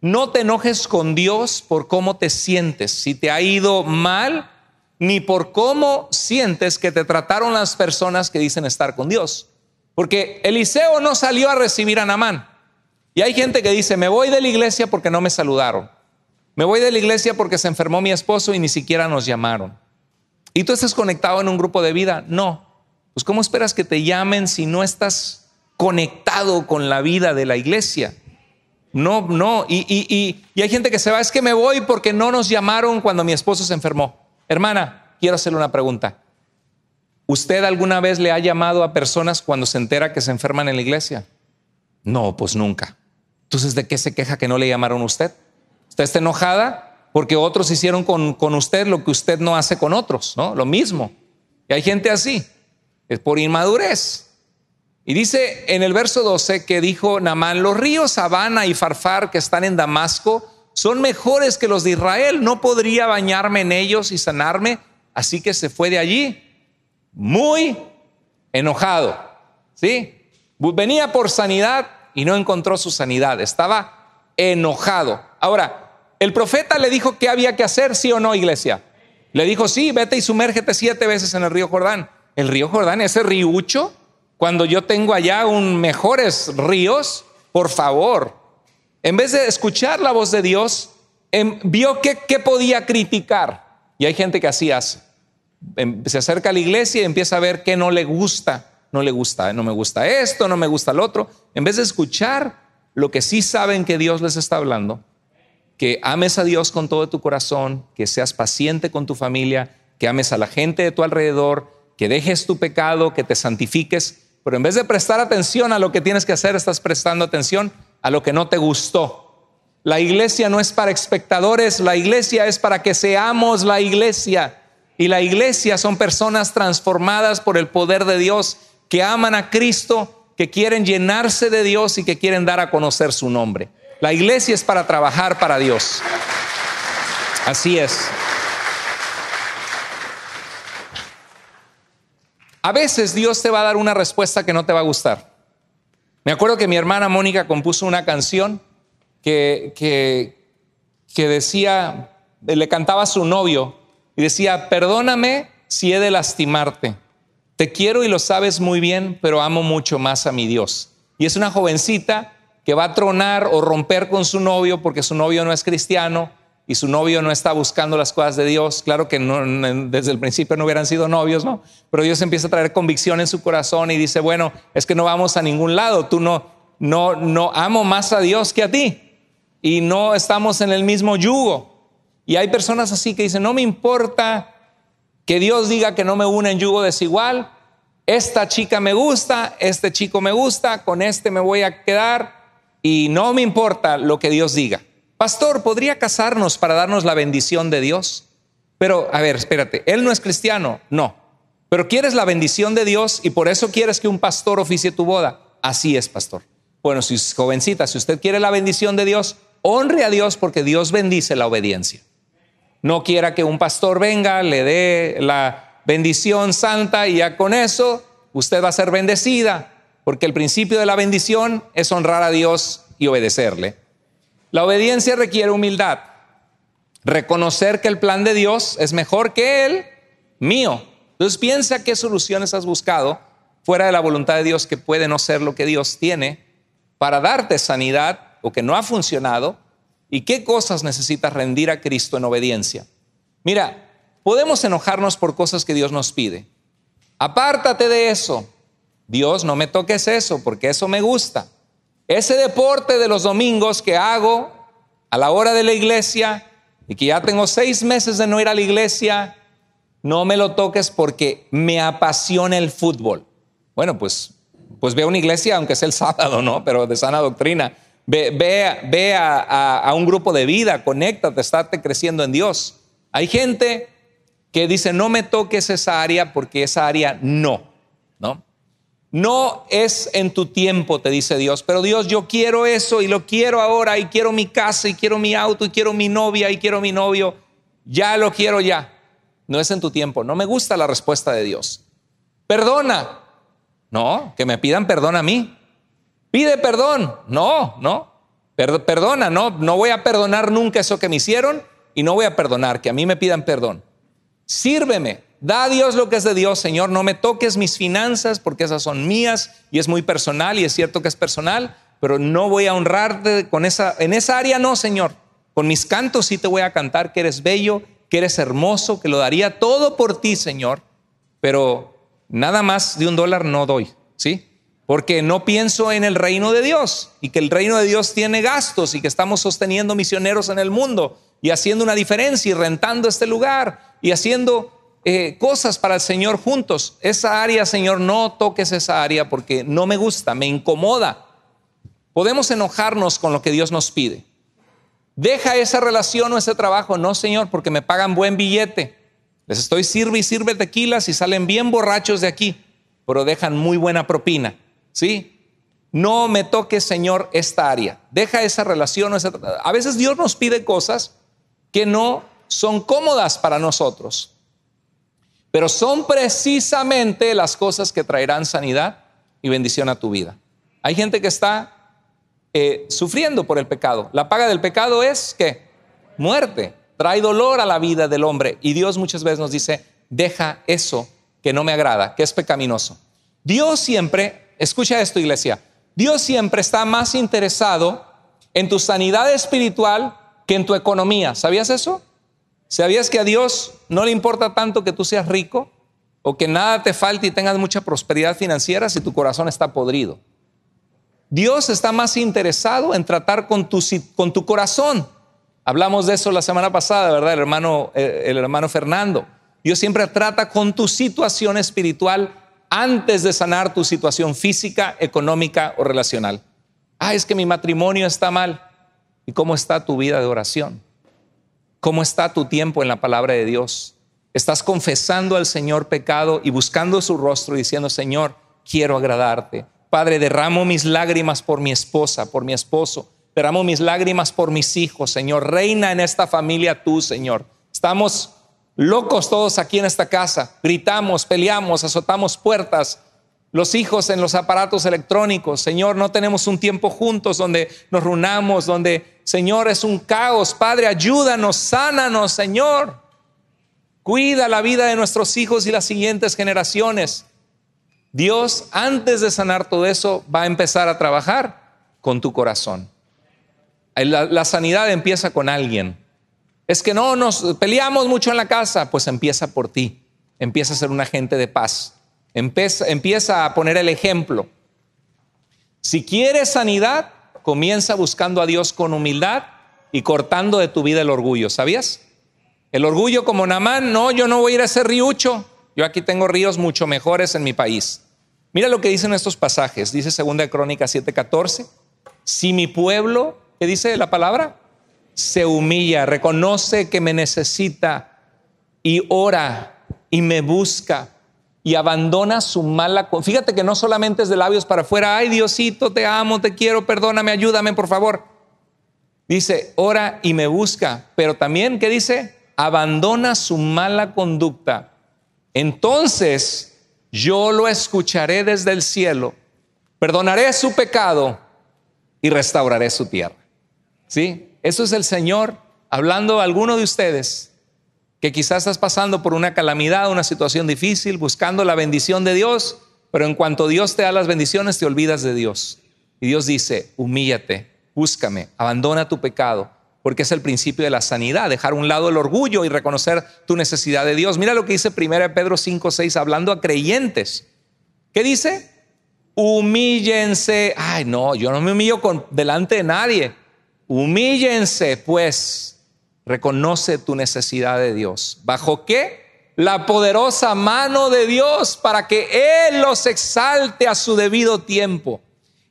No te enojes con Dios por cómo te sientes, si te ha ido mal, ni por cómo sientes que te trataron las personas que dicen estar con Dios. Porque Eliseo no salió a recibir a Namán. Y hay gente que dice, me voy de la iglesia porque no me saludaron. Me voy de la iglesia porque se enfermó mi esposo y ni siquiera nos llamaron. ¿Y tú estás conectado en un grupo de vida? No. Pues ¿cómo esperas que te llamen si no estás conectado con la vida de la iglesia. No, no, y, y, y, y hay gente que se va, es que me voy porque no nos llamaron cuando mi esposo se enfermó. Hermana, quiero hacerle una pregunta. ¿Usted alguna vez le ha llamado a personas cuando se entera que se enferman en la iglesia? No, pues nunca. Entonces, ¿de qué se queja que no le llamaron a usted? ¿Usted está enojada? Porque otros hicieron con, con usted lo que usted no hace con otros, ¿no? Lo mismo. Y hay gente así, es por inmadurez. Y dice en el verso 12 que dijo Namán, los ríos Habana y Farfar que están en Damasco son mejores que los de Israel, no podría bañarme en ellos y sanarme, así que se fue de allí muy enojado. ¿Sí? Venía por sanidad y no encontró su sanidad, estaba enojado. Ahora, el profeta le dijo qué había que hacer, sí o no, iglesia. Le dijo, sí, vete y sumérgete siete veces en el río Jordán. El río Jordán, ese riucho, cuando yo tengo allá un mejores ríos, por favor, en vez de escuchar la voz de Dios, em, vio que, podía criticar. Y hay gente que así hace. Em, se acerca a la iglesia y empieza a ver qué no le gusta. No le gusta, eh, no me gusta esto, no me gusta el otro. En vez de escuchar lo que sí saben que Dios les está hablando, que ames a Dios con todo tu corazón, que seas paciente con tu familia, que ames a la gente de tu alrededor, que dejes tu pecado, que te santifiques. Pero en vez de prestar atención a lo que tienes que hacer, estás prestando atención a lo que no te gustó. La iglesia no es para espectadores, la iglesia es para que seamos la iglesia. Y la iglesia son personas transformadas por el poder de Dios, que aman a Cristo, que quieren llenarse de Dios y que quieren dar a conocer su nombre. La iglesia es para trabajar para Dios. Así es. A veces Dios te va a dar una respuesta que no te va a gustar. Me acuerdo que mi hermana Mónica compuso una canción que, decía, le cantaba a su novio y decía, perdóname si he de lastimarte. Te quiero y lo sabes muy bien, pero amo mucho más a mi Dios. Y es una jovencita que va a tronar o romper con su novio porque su novio no es cristiano y su novio no está buscando las cosas de Dios, claro que desde el principio no hubieran sido novios, ¿no? Pero Dios empieza a traer convicción en su corazón y dice, bueno, es que no vamos a ningún lado, tú no, no, no amo más a Dios que a ti y no estamos en el mismo yugo. Y hay personas así que dicen, no me importa que Dios diga que no me une en yugo desigual, esta chica me gusta, este chico me gusta, con este me voy a quedar y no me importa lo que Dios diga. Pastor, ¿podría casarnos para darnos la bendición de Dios? Pero, a ver, espérate, él no es cristiano, no. Pero quieres la bendición de Dios y por eso quieres que un pastor oficie tu boda. Así es, pastor. Bueno, si es jovencita, si usted quiere la bendición de Dios, honre a Dios porque Dios bendice la obediencia. No quiera que un pastor venga, le dé la bendición santa y ya con eso usted va a ser bendecida, porque el principio de la bendición es honrar a Dios y obedecerle. La obediencia requiere humildad. Reconocer que el plan de Dios es mejor que el mío. Entonces piensa qué soluciones has buscado fuera de la voluntad de Dios que puede no ser lo que Dios tiene para darte sanidad o que no ha funcionado y qué cosas necesitas rendir a Cristo en obediencia. Mira, podemos enojarnos por cosas que Dios nos pide. Apártate de eso. Dios, no me toques eso porque eso me gusta. Ese deporte de los domingos que hago a la hora de la iglesia y que ya tengo seis meses de no ir a la iglesia, no me lo toques porque me apasiona el fútbol. Bueno, pues, pues ve a una iglesia, aunque sea el sábado, ¿no? Pero de sana doctrina. Ve, ve, a, un grupo de vida, conéctate, estate creciendo en Dios. Hay gente que dice, no me toques esa área porque esa área no, ¿no? No es en tu tiempo, te dice Dios, pero Dios, yo quiero eso y lo quiero ahora y quiero mi casa y quiero mi auto y quiero mi novia y quiero mi novio. Ya lo quiero ya. No es en tu tiempo. No me gusta la respuesta de Dios. Perdona. No, que me pidan perdón a mí. Pide perdón. No, no. perdona, no, no voy a perdonar nunca eso que me hicieron y no voy a perdonar que a mí me pidan perdón. Sírveme, Da a Dios lo que es de Dios, Señor, no me toques mis finanzas porque esas son mías y es muy personal y es cierto que es personal, pero no voy a honrarte con esa en esa área no, Señor. Con mis cantos sí te voy a cantar que eres bello, que eres hermoso, que lo daría todo por ti, Señor, pero nada más de un dólar no doy, ¿sí? Porque no pienso en el reino de Dios y que el reino de Dios tiene gastos y que estamos sosteniendo misioneros en el mundo y haciendo una diferencia y rentando este lugar y haciendo eh, cosas para el Señor juntos. Esa área, Señor, no toques esa área porque no me gusta, me incomoda. Podemos enojarnos con lo que Dios nos pide. Deja esa relación o ese trabajo. No, Señor, porque me pagan buen billete. Les estoy sirve y sirve tequilas y salen bien borrachos de aquí, pero dejan muy buena propina. ¿Sí? No me toques, Señor, esta área. Deja esa relación o ese A veces Dios nos pide cosas que no son cómodas para nosotros. Pero son precisamente las cosas que traerán sanidad y bendición a tu vida. Hay gente que está eh, sufriendo por el pecado. La paga del pecado es que muerte, trae dolor a la vida del hombre. Y Dios muchas veces nos dice, deja eso que no me agrada, que es pecaminoso. Dios siempre, escucha esto iglesia, Dios siempre está más interesado en tu sanidad espiritual que en tu economía. ¿Sabías eso? ¿Sabías que a Dios no le importa tanto que tú seas rico o que nada te falte y tengas mucha prosperidad financiera si tu corazón está podrido? Dios está más interesado en tratar con tu, corazón. Hablamos de eso la semana pasada, ¿verdad? El hermano, eh, el hermano Fernando. Dios siempre trata con tu situación espiritual antes de sanar tu situación física, económica o relacional. Ah, es que mi matrimonio está mal. ¿Y cómo está tu vida de oración? ¿Cómo está tu tiempo en la palabra de Dios? ¿Estás confesando al Señor pecado y buscando su rostro diciendo, Señor, quiero agradarte? Padre, derramo mis lágrimas por mi esposa, por mi esposo. Derramo mis lágrimas por mis hijos, Señor. Reina en esta familia tú, Señor. Estamos locos todos aquí en esta casa. Gritamos, peleamos, azotamos puertas, los hijos en los aparatos electrónicos. Señor, no tenemos un tiempo juntos donde nos reunamos, donde Señor, es un caos. Padre, ayúdanos, sánanos, Señor. Cuida la vida de nuestros hijos y las siguientes generaciones. Dios, antes de sanar todo eso, va a empezar a trabajar con tu corazón. La, sanidad empieza con alguien. Es que no nos peleamos mucho en la casa, pues empieza por ti. Empieza a ser un agente de paz. empieza a poner el ejemplo. Si quieres sanidad, Comienza buscando a Dios con humildad y cortando de tu vida el orgullo, ¿sabías? El orgullo como Namán, no, yo no voy a ir a ese riucho, yo aquí tengo ríos mucho mejores en mi país. Mira lo que dicen estos pasajes, dice 2 Crónica Crónicas 7:14, si mi pueblo, ¿qué dice la palabra? Se humilla, reconoce que me necesita y ora y me busca y abandona su mala... Fíjate que no solamente es de labios para afuera, ay Diosito, te amo, te quiero, perdóname, ayúdame, por favor. Dice, ora y me busca, pero también, ¿qué dice? Abandona su mala conducta. Entonces yo lo escucharé desde el cielo, perdonaré su pecado y restauraré su tierra. ¿Sí? Eso es el Señor hablando a alguno de ustedes que quizás estás pasando por una calamidad, una situación difícil, buscando la bendición de Dios, pero en cuanto Dios te da las bendiciones, te olvidas de Dios. Y Dios dice, humíllate, búscame, abandona tu pecado, porque es el principio de la sanidad, dejar a un lado el orgullo y reconocer tu necesidad de Dios. Mira lo que dice 1 Pedro 5, 6, hablando a creyentes. ¿Qué dice? Humíllense. Ay, no, yo no me humillo con, delante de nadie. Humíllense, pues, Reconoce tu necesidad de Dios. ¿Bajo qué? La poderosa mano de Dios para que Él los exalte a su debido tiempo.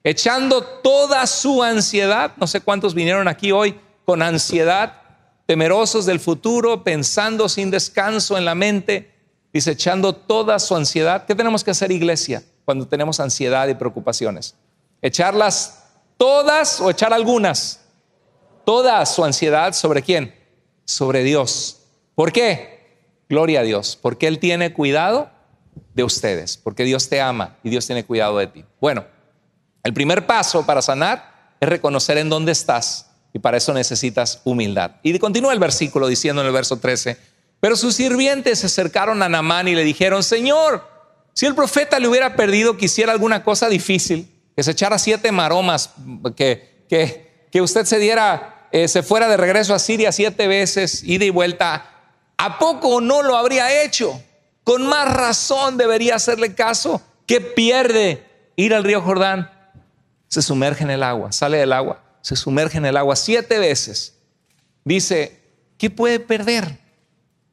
Echando toda su ansiedad, no sé cuántos vinieron aquí hoy con ansiedad, temerosos del futuro, pensando sin descanso en la mente, dice, echando toda su ansiedad. ¿Qué tenemos que hacer iglesia cuando tenemos ansiedad y preocupaciones? Echarlas todas o echar algunas. Toda su ansiedad sobre quién? sobre Dios. ¿Por qué? Gloria a Dios, porque Él tiene cuidado de ustedes, porque Dios te ama y Dios tiene cuidado de ti. Bueno, el primer paso para sanar es reconocer en dónde estás y para eso necesitas humildad. Y continúa el versículo diciendo en el verso 13, pero sus sirvientes se acercaron a Namán y le dijeron, Señor, si el profeta le hubiera perdido que hiciera alguna cosa difícil, que se echara siete maromas, que, que, que usted se diera eh, se fuera de regreso a Siria siete veces, ida y vuelta, ¿a poco no lo habría hecho? Con más razón debería hacerle caso. ¿Qué pierde ir al río Jordán? Se sumerge en el agua, sale del agua, se sumerge en el agua siete veces. Dice, ¿qué puede perder?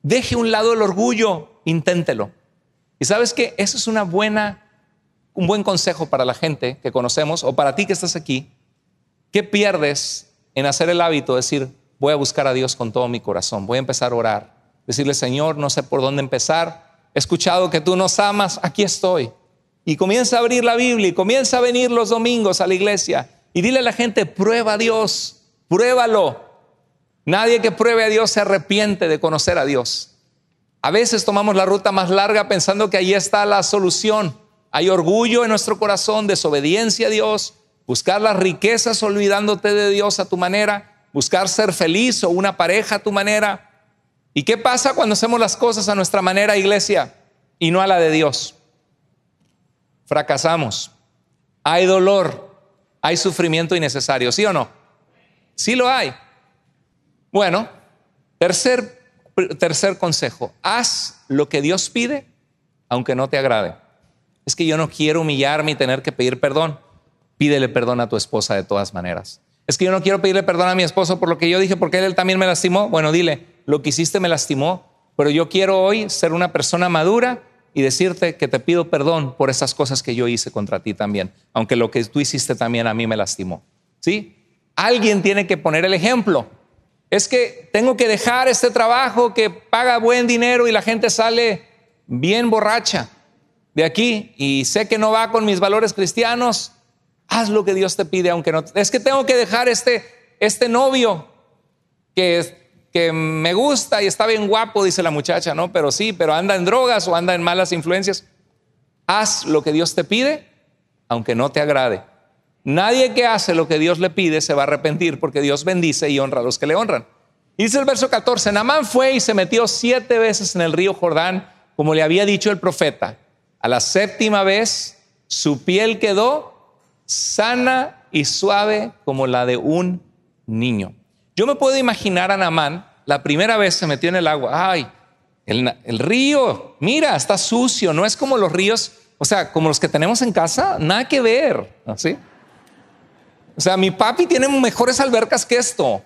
Deje a un lado el orgullo, inténtelo. Y sabes que eso es una buena, un buen consejo para la gente que conocemos o para ti que estás aquí. ¿Qué pierdes en hacer el hábito de decir, voy a buscar a Dios con todo mi corazón, voy a empezar a orar, decirle, Señor, no sé por dónde empezar, he escuchado que tú nos amas, aquí estoy. Y comienza a abrir la Biblia y comienza a venir los domingos a la iglesia y dile a la gente, prueba a Dios, pruébalo. Nadie que pruebe a Dios se arrepiente de conocer a Dios. A veces tomamos la ruta más larga pensando que ahí está la solución. Hay orgullo en nuestro corazón, desobediencia a Dios, buscar las riquezas olvidándote de Dios a tu manera, buscar ser feliz o una pareja a tu manera. ¿Y qué pasa cuando hacemos las cosas a nuestra manera, iglesia, y no a la de Dios? Fracasamos. Hay dolor, hay sufrimiento innecesario, ¿sí o no? Sí lo hay. Bueno, tercer, tercer consejo, haz lo que Dios pide, aunque no te agrade. Es que yo no quiero humillarme y tener que pedir perdón pídele perdón a tu esposa de todas maneras. Es que yo no quiero pedirle perdón a mi esposo por lo que yo dije, porque él también me lastimó. Bueno, dile, lo que hiciste me lastimó, pero yo quiero hoy ser una persona madura y decirte que te pido perdón por esas cosas que yo hice contra ti también, aunque lo que tú hiciste también a mí me lastimó. ¿Sí? Alguien tiene que poner el ejemplo. Es que tengo que dejar este trabajo que paga buen dinero y la gente sale bien borracha de aquí y sé que no va con mis valores cristianos Haz lo que Dios te pide, aunque no. Es que tengo que dejar este, este novio que, que me gusta y está bien guapo, dice la muchacha, ¿no? Pero sí, pero anda en drogas o anda en malas influencias. Haz lo que Dios te pide, aunque no te agrade. Nadie que hace lo que Dios le pide se va a arrepentir porque Dios bendice y honra a los que le honran. dice el verso 14, Namán fue y se metió siete veces en el río Jordán, como le había dicho el profeta. A la séptima vez su piel quedó sana y suave como la de un niño. Yo me puedo imaginar a Namán, la primera vez se metió en el agua, ay, el, río, mira, está sucio, no es como los ríos, o sea, como los que tenemos en casa, nada que ver, ¿Así? O sea, mi papi tiene mejores albercas que esto.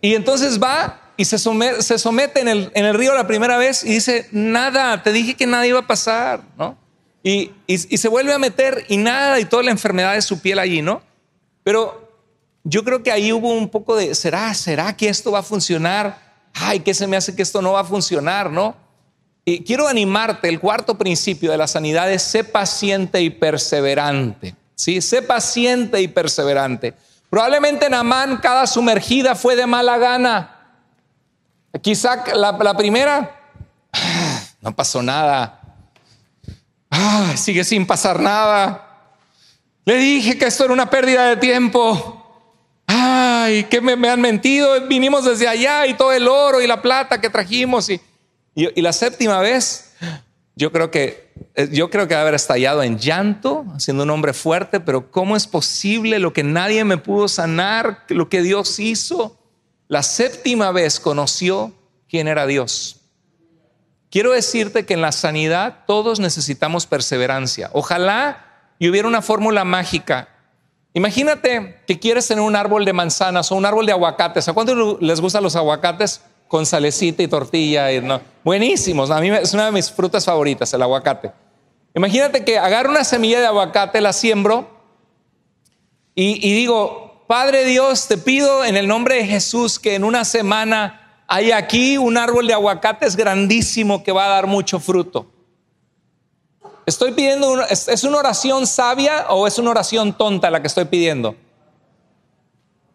Y entonces va y se somete, en el río la primera vez y dice, nada, te dije que nada iba a pasar, ¿no? Y, se vuelve a meter y nada, y toda la enfermedad de su piel allí, ¿no? Pero yo creo que ahí hubo un poco de, ¿será, será que esto va a funcionar? Ay, ¿qué se me hace que esto no va a funcionar, no? Y quiero animarte, el cuarto principio de la sanidad es sé paciente y perseverante, ¿sí? Sé paciente y perseverante. Probablemente en amán cada sumergida fue de mala gana. Quizá la, la primera, [SIGHS] no pasó nada Ah, sigue sin pasar nada. Le dije que esto era una pérdida de tiempo. Ay, que me, han mentido. Vinimos desde allá y todo el oro y la plata que trajimos. Y, la séptima vez, yo creo que eh, yo creo que haber estallado en llanto, siendo un hombre fuerte, pero ¿cómo es posible lo que nadie me pudo sanar, lo que Dios hizo? La séptima vez conoció quién era Dios. Quiero decirte que en la sanidad todos necesitamos perseverancia. Ojalá y hubiera una fórmula mágica. Imagínate que quieres tener un árbol de manzanas o un árbol de aguacates. ¿A cuántos les gustan los aguacates? Con salecita y tortilla. Y no. Buenísimos. A mí es una de mis frutas favoritas, el aguacate. Imagínate que agarro una semilla de aguacate, la siembro y, y digo, Padre Dios, te pido en el nombre de Jesús que en una semana hay aquí un árbol de aguacate, es grandísimo que va a dar mucho fruto. Estoy pidiendo, es, ¿es una oración sabia o es una oración tonta la que estoy pidiendo?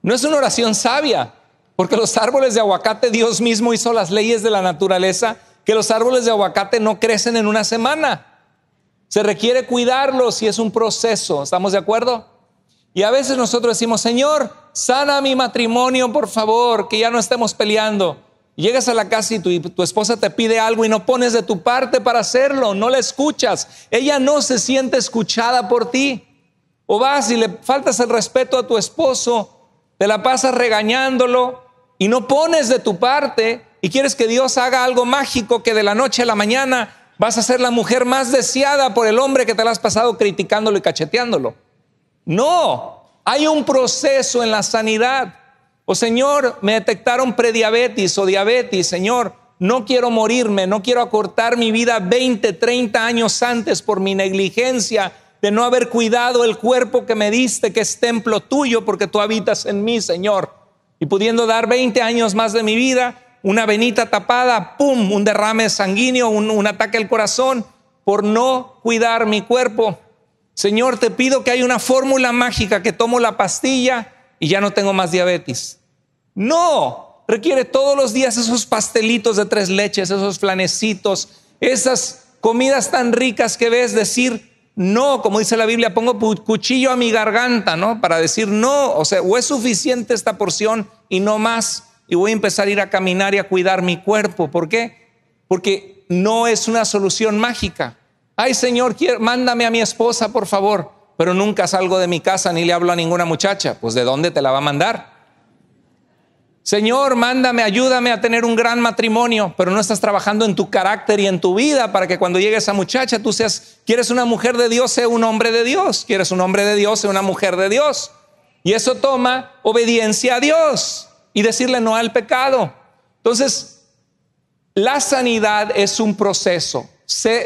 No es una oración sabia, porque los árboles de aguacate, Dios mismo hizo las leyes de la naturaleza, que los árboles de aguacate no crecen en una semana. Se requiere cuidarlos y es un proceso, ¿estamos de acuerdo? Y a veces nosotros decimos, Señor, sana mi matrimonio, por favor, que ya no estemos peleando. Llegas a la casa y tu, esposa te pide algo y no pones de tu parte para hacerlo, no la escuchas. Ella no se siente escuchada por ti. O vas y le faltas el respeto a tu esposo, te la pasas regañándolo y no pones de tu parte y quieres que Dios haga algo mágico que de la noche a la mañana vas a ser la mujer más deseada por el hombre que te la has pasado criticándolo y cacheteándolo. No, hay un proceso en la sanidad. O Señor, me detectaron prediabetes o diabetes. Señor, no quiero morirme, no quiero acortar mi vida 20, 30 años antes por mi negligencia de no haber cuidado el cuerpo que me diste, que es templo tuyo, porque tú habitas en mí, Señor. Y pudiendo dar 20 años más de mi vida, una venita tapada, ¡pum!, un derrame sanguíneo, un, ataque al corazón, por no cuidar mi cuerpo. Señor, te pido que hay una fórmula mágica que tomo la pastilla y ya no tengo más diabetes. No, requiere todos los días esos pastelitos de tres leches, esos flanecitos, esas comidas tan ricas que ves decir no, como dice la Biblia, pongo cuchillo a mi garganta, ¿no? Para decir no, o sea, o es suficiente esta porción y no más, y voy a empezar a ir a caminar y a cuidar mi cuerpo. ¿Por qué? Porque no es una solución mágica ay Señor, mándame a mi esposa, por favor, pero nunca salgo de mi casa ni le hablo a ninguna muchacha, pues ¿de dónde te la va a mandar? Señor, mándame, ayúdame a tener un gran matrimonio, pero no estás trabajando en tu carácter y en tu vida para que cuando llegue esa muchacha tú seas, quieres una mujer de Dios, sea un hombre de Dios, quieres un hombre de Dios, sea una mujer de Dios. Y eso toma obediencia a Dios y decirle no al pecado. Entonces, la sanidad es un proceso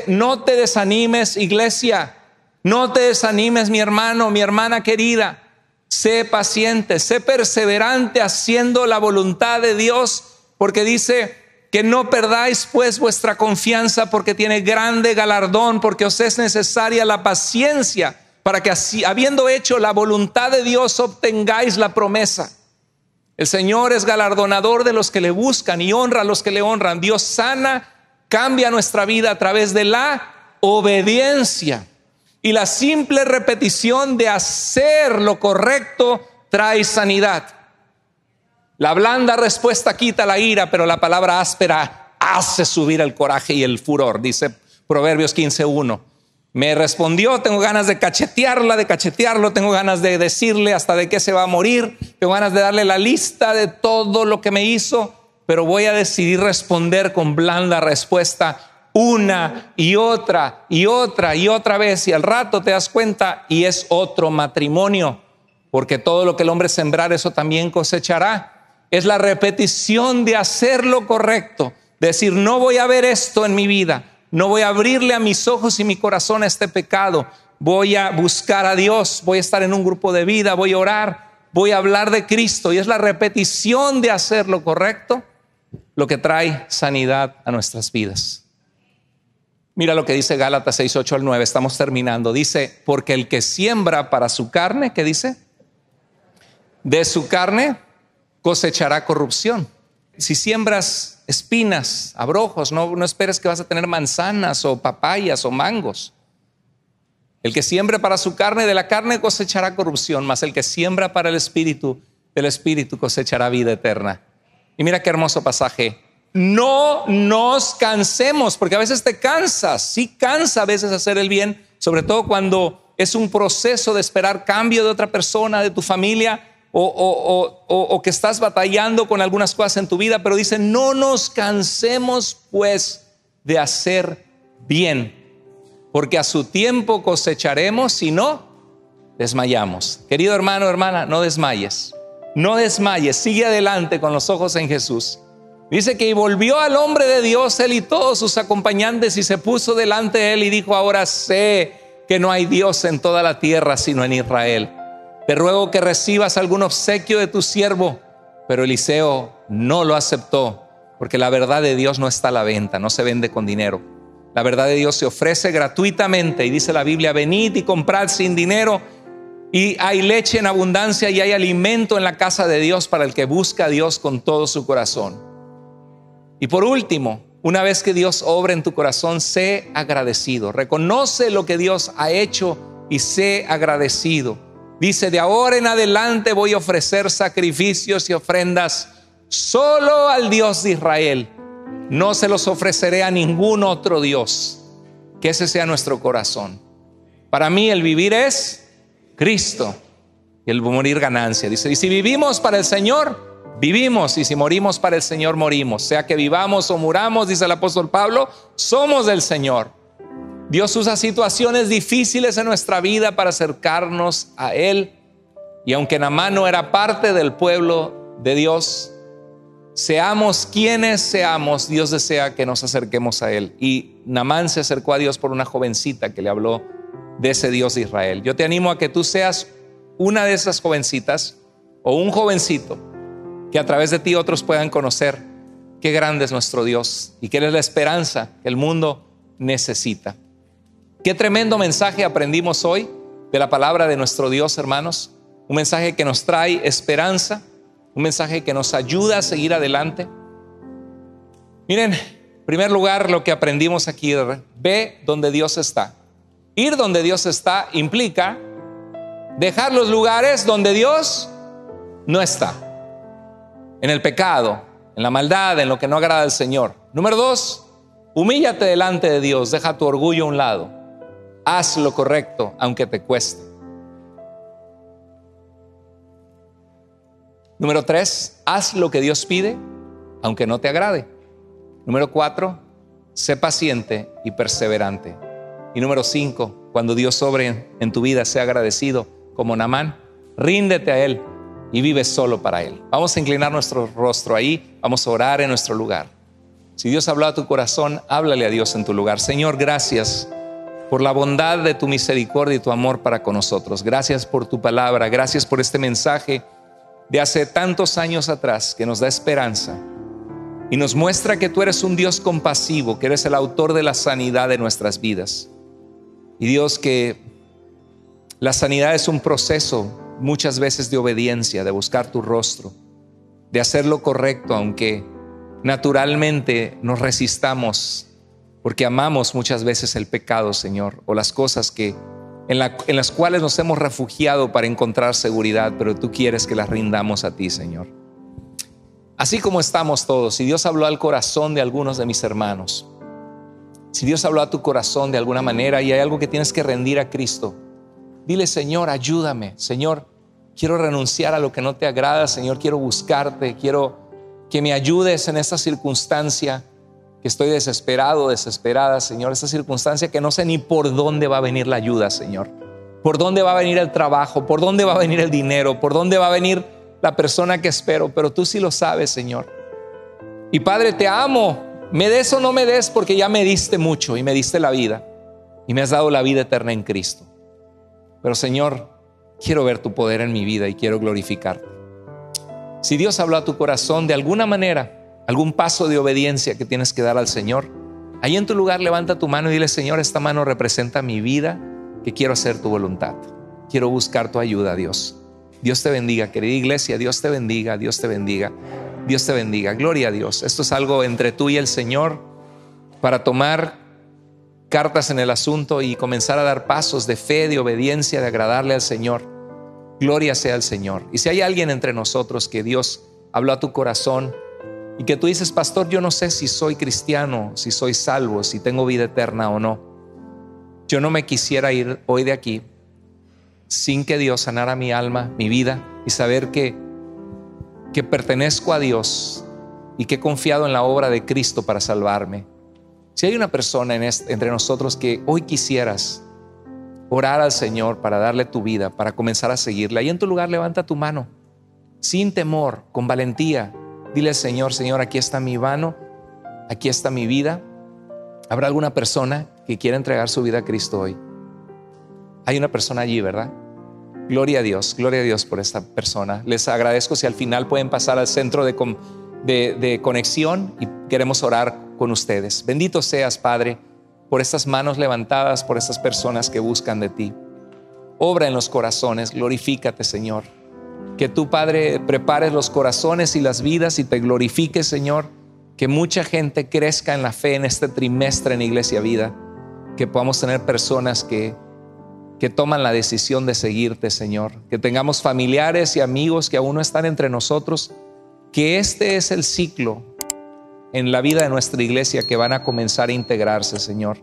no te desanimes, iglesia. No te desanimes, mi hermano, mi hermana querida. Sé paciente, sé perseverante haciendo la voluntad de Dios, porque dice que no perdáis pues vuestra confianza, porque tiene grande galardón, porque os es necesaria la paciencia para que así, habiendo hecho la voluntad de Dios, obtengáis la promesa. El Señor es galardonador de los que le buscan y honra a los que le honran. Dios sana cambia nuestra vida a través de la obediencia. Y la simple repetición de hacer lo correcto trae sanidad. La blanda respuesta quita la ira, pero la palabra áspera hace subir el coraje y el furor, dice Proverbios 15.1. Me respondió, tengo ganas de cachetearla, de cachetearlo, tengo ganas de decirle hasta de qué se va a morir, tengo ganas de darle la lista de todo lo que me hizo pero voy a decidir responder con blanda respuesta una y otra y otra y otra vez y al rato te das cuenta y es otro matrimonio, porque todo lo que el hombre sembrar, eso también cosechará. Es la repetición de hacer lo correcto, decir, no voy a ver esto en mi vida, no voy a abrirle a mis ojos y mi corazón a este pecado, voy a buscar a Dios, voy a estar en un grupo de vida, voy a orar, voy a hablar de Cristo y es la repetición de hacer lo correcto lo que trae sanidad a nuestras vidas. Mira lo que dice Gálatas 6, 8 al 9, estamos terminando. Dice, porque el que siembra para su carne, ¿qué dice? De su carne cosechará corrupción. Si siembras espinas, abrojos, no, no esperes que vas a tener manzanas o papayas o mangos. El que siembra para su carne, de la carne cosechará corrupción, mas el que siembra para el espíritu, del espíritu cosechará vida eterna. Y mira qué hermoso pasaje. No nos cansemos, porque a veces te cansas, sí cansa a veces hacer el bien, sobre todo cuando es un proceso de esperar cambio de otra persona, de tu familia, o, o que estás batallando con algunas cosas en tu vida, pero dice, no nos cansemos pues de hacer bien, porque a su tiempo cosecharemos si no desmayamos. Querido hermano, hermana, no desmayes no desmayes, sigue adelante con los ojos en Jesús. Dice que y volvió al hombre de Dios él y todos sus acompañantes y se puso delante de él y dijo, ahora sé que no hay Dios en toda la tierra sino en Israel. Te ruego que recibas algún obsequio de tu siervo. Pero Eliseo no lo aceptó porque la verdad de Dios no está a la venta, no se vende con dinero. La verdad de Dios se ofrece gratuitamente y dice la Biblia, venid y comprad sin dinero y hay leche en abundancia y hay alimento en la casa de Dios para el que busca a Dios con todo su corazón. Y por último, una vez que Dios obra en tu corazón, sé agradecido. Reconoce lo que Dios ha hecho y sé agradecido. Dice, de ahora en adelante voy a ofrecer sacrificios y ofrendas solo al Dios de Israel. No se los ofreceré a ningún otro Dios. Que ese sea nuestro corazón. Para mí el vivir es Cristo. Y el morir ganancia. Dice, y si vivimos para el Señor, vivimos. Y si morimos para el Señor, morimos. Sea que vivamos o muramos, dice el apóstol Pablo, somos del Señor. Dios usa situaciones difíciles en nuestra vida para acercarnos a Él. Y aunque Namán no era parte del pueblo de Dios, seamos quienes seamos, Dios desea que nos acerquemos a Él. Y Namán se acercó a Dios por una jovencita que le habló de ese Dios de Israel. Yo te animo a que tú seas una de esas jovencitas o un jovencito que a través de ti otros puedan conocer qué grande es nuestro Dios y qué es la esperanza que el mundo necesita. Qué tremendo mensaje aprendimos hoy de la palabra de nuestro Dios, hermanos. Un mensaje que nos trae esperanza, un mensaje que nos ayuda a seguir adelante. Miren, en primer lugar, lo que aprendimos aquí, ve donde Dios está. Ir donde Dios está implica dejar los lugares donde Dios no está. En el pecado, en la maldad, en lo que no agrada al Señor. Número dos, humíllate delante de Dios, deja tu orgullo a un lado. Haz lo correcto, aunque te cueste. Número tres, haz lo que Dios pide, aunque no te agrade. Número cuatro, sé paciente y perseverante. Y número cinco, cuando Dios sobre en tu vida, sea agradecido como Namán, ríndete a Él y vive solo para Él. Vamos a inclinar nuestro rostro ahí, vamos a orar en nuestro lugar. Si Dios ha hablado a tu corazón, háblale a Dios en tu lugar. Señor, gracias por la bondad de tu misericordia y tu amor para con nosotros. Gracias por tu palabra, gracias por este mensaje de hace tantos años atrás que nos da esperanza y nos muestra que tú eres un Dios compasivo, que eres el autor de la sanidad de nuestras vidas. Y Dios que la sanidad es un proceso muchas veces de obediencia, de buscar tu rostro, de hacer lo correcto, aunque naturalmente nos resistamos porque amamos muchas veces el pecado, Señor, o las cosas que en, en, las cuales nos hemos refugiado para encontrar seguridad, pero tú quieres que las rindamos a ti, Señor. Así como estamos todos, y Dios habló al corazón de algunos de mis hermanos, si Dios habló a tu corazón de alguna manera y hay algo que tienes que rendir a Cristo, dile, Señor, ayúdame. Señor, quiero renunciar a lo que no te agrada. Señor, quiero buscarte. Quiero que me ayudes en esta circunstancia que estoy desesperado, desesperada, Señor. Esta circunstancia que no sé ni por dónde va a venir la ayuda, Señor. Por dónde va a venir el trabajo, por dónde va a venir el dinero, por dónde va a venir la persona que espero. Pero tú sí lo sabes, Señor. Y Padre, te amo me des o no me des porque ya me diste mucho y me diste la vida y me has dado la vida eterna en Cristo. Pero Señor, quiero ver tu poder en mi vida y quiero glorificarte. Si Dios habló a tu corazón de alguna manera, algún paso de obediencia que tienes que dar al Señor, ahí en tu lugar levanta tu mano y dile, Señor, esta mano representa mi vida, que quiero hacer tu voluntad. Quiero buscar tu ayuda, Dios. Dios te bendiga, querida iglesia, Dios te bendiga, Dios te bendiga. Dios te bendiga. Gloria a Dios. Esto es algo entre tú y el Señor para tomar cartas en el asunto y comenzar a dar pasos de fe, de obediencia, de agradarle al Señor. Gloria sea al Señor. Y si hay alguien entre nosotros que Dios habló a tu corazón y que tú dices, pastor, yo no sé si soy cristiano, si soy salvo, si tengo vida eterna o no. Yo no me quisiera ir hoy de aquí sin que Dios sanara mi alma, mi vida y saber que que pertenezco a Dios y que he confiado en la obra de Cristo para salvarme. Si hay una persona entre nosotros que hoy quisieras orar al Señor para darle tu vida, para comenzar a seguirle, ahí en tu lugar levanta tu mano, sin temor, con valentía. Dile al Señor, Señor, aquí está mi mano, aquí está mi vida. ¿Habrá alguna persona que quiera entregar su vida a Cristo hoy? Hay una persona allí, ¿verdad? Gloria a Dios, gloria a Dios por esta persona. Les agradezco si al final pueden pasar al centro de, de, conexión y queremos orar con ustedes. Bendito seas, Padre, por estas manos levantadas, por estas personas que buscan de ti. Obra en los corazones, glorifícate, Señor. Que tú, Padre, prepares los corazones y las vidas y te glorifiques, Señor. Que mucha gente crezca en la fe en este trimestre en Iglesia Vida. Que podamos tener personas que que toman la decisión de seguirte, Señor. Que tengamos familiares y amigos que aún no están entre nosotros. Que este es el ciclo en la vida de nuestra iglesia que van a comenzar a integrarse, Señor,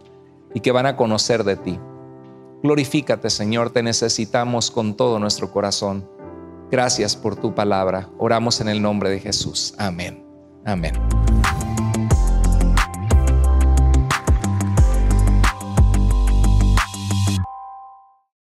y que van a conocer de ti. Glorifícate, Señor, te necesitamos con todo nuestro corazón. Gracias por tu palabra. Oramos en el nombre de Jesús. Amén. Amén.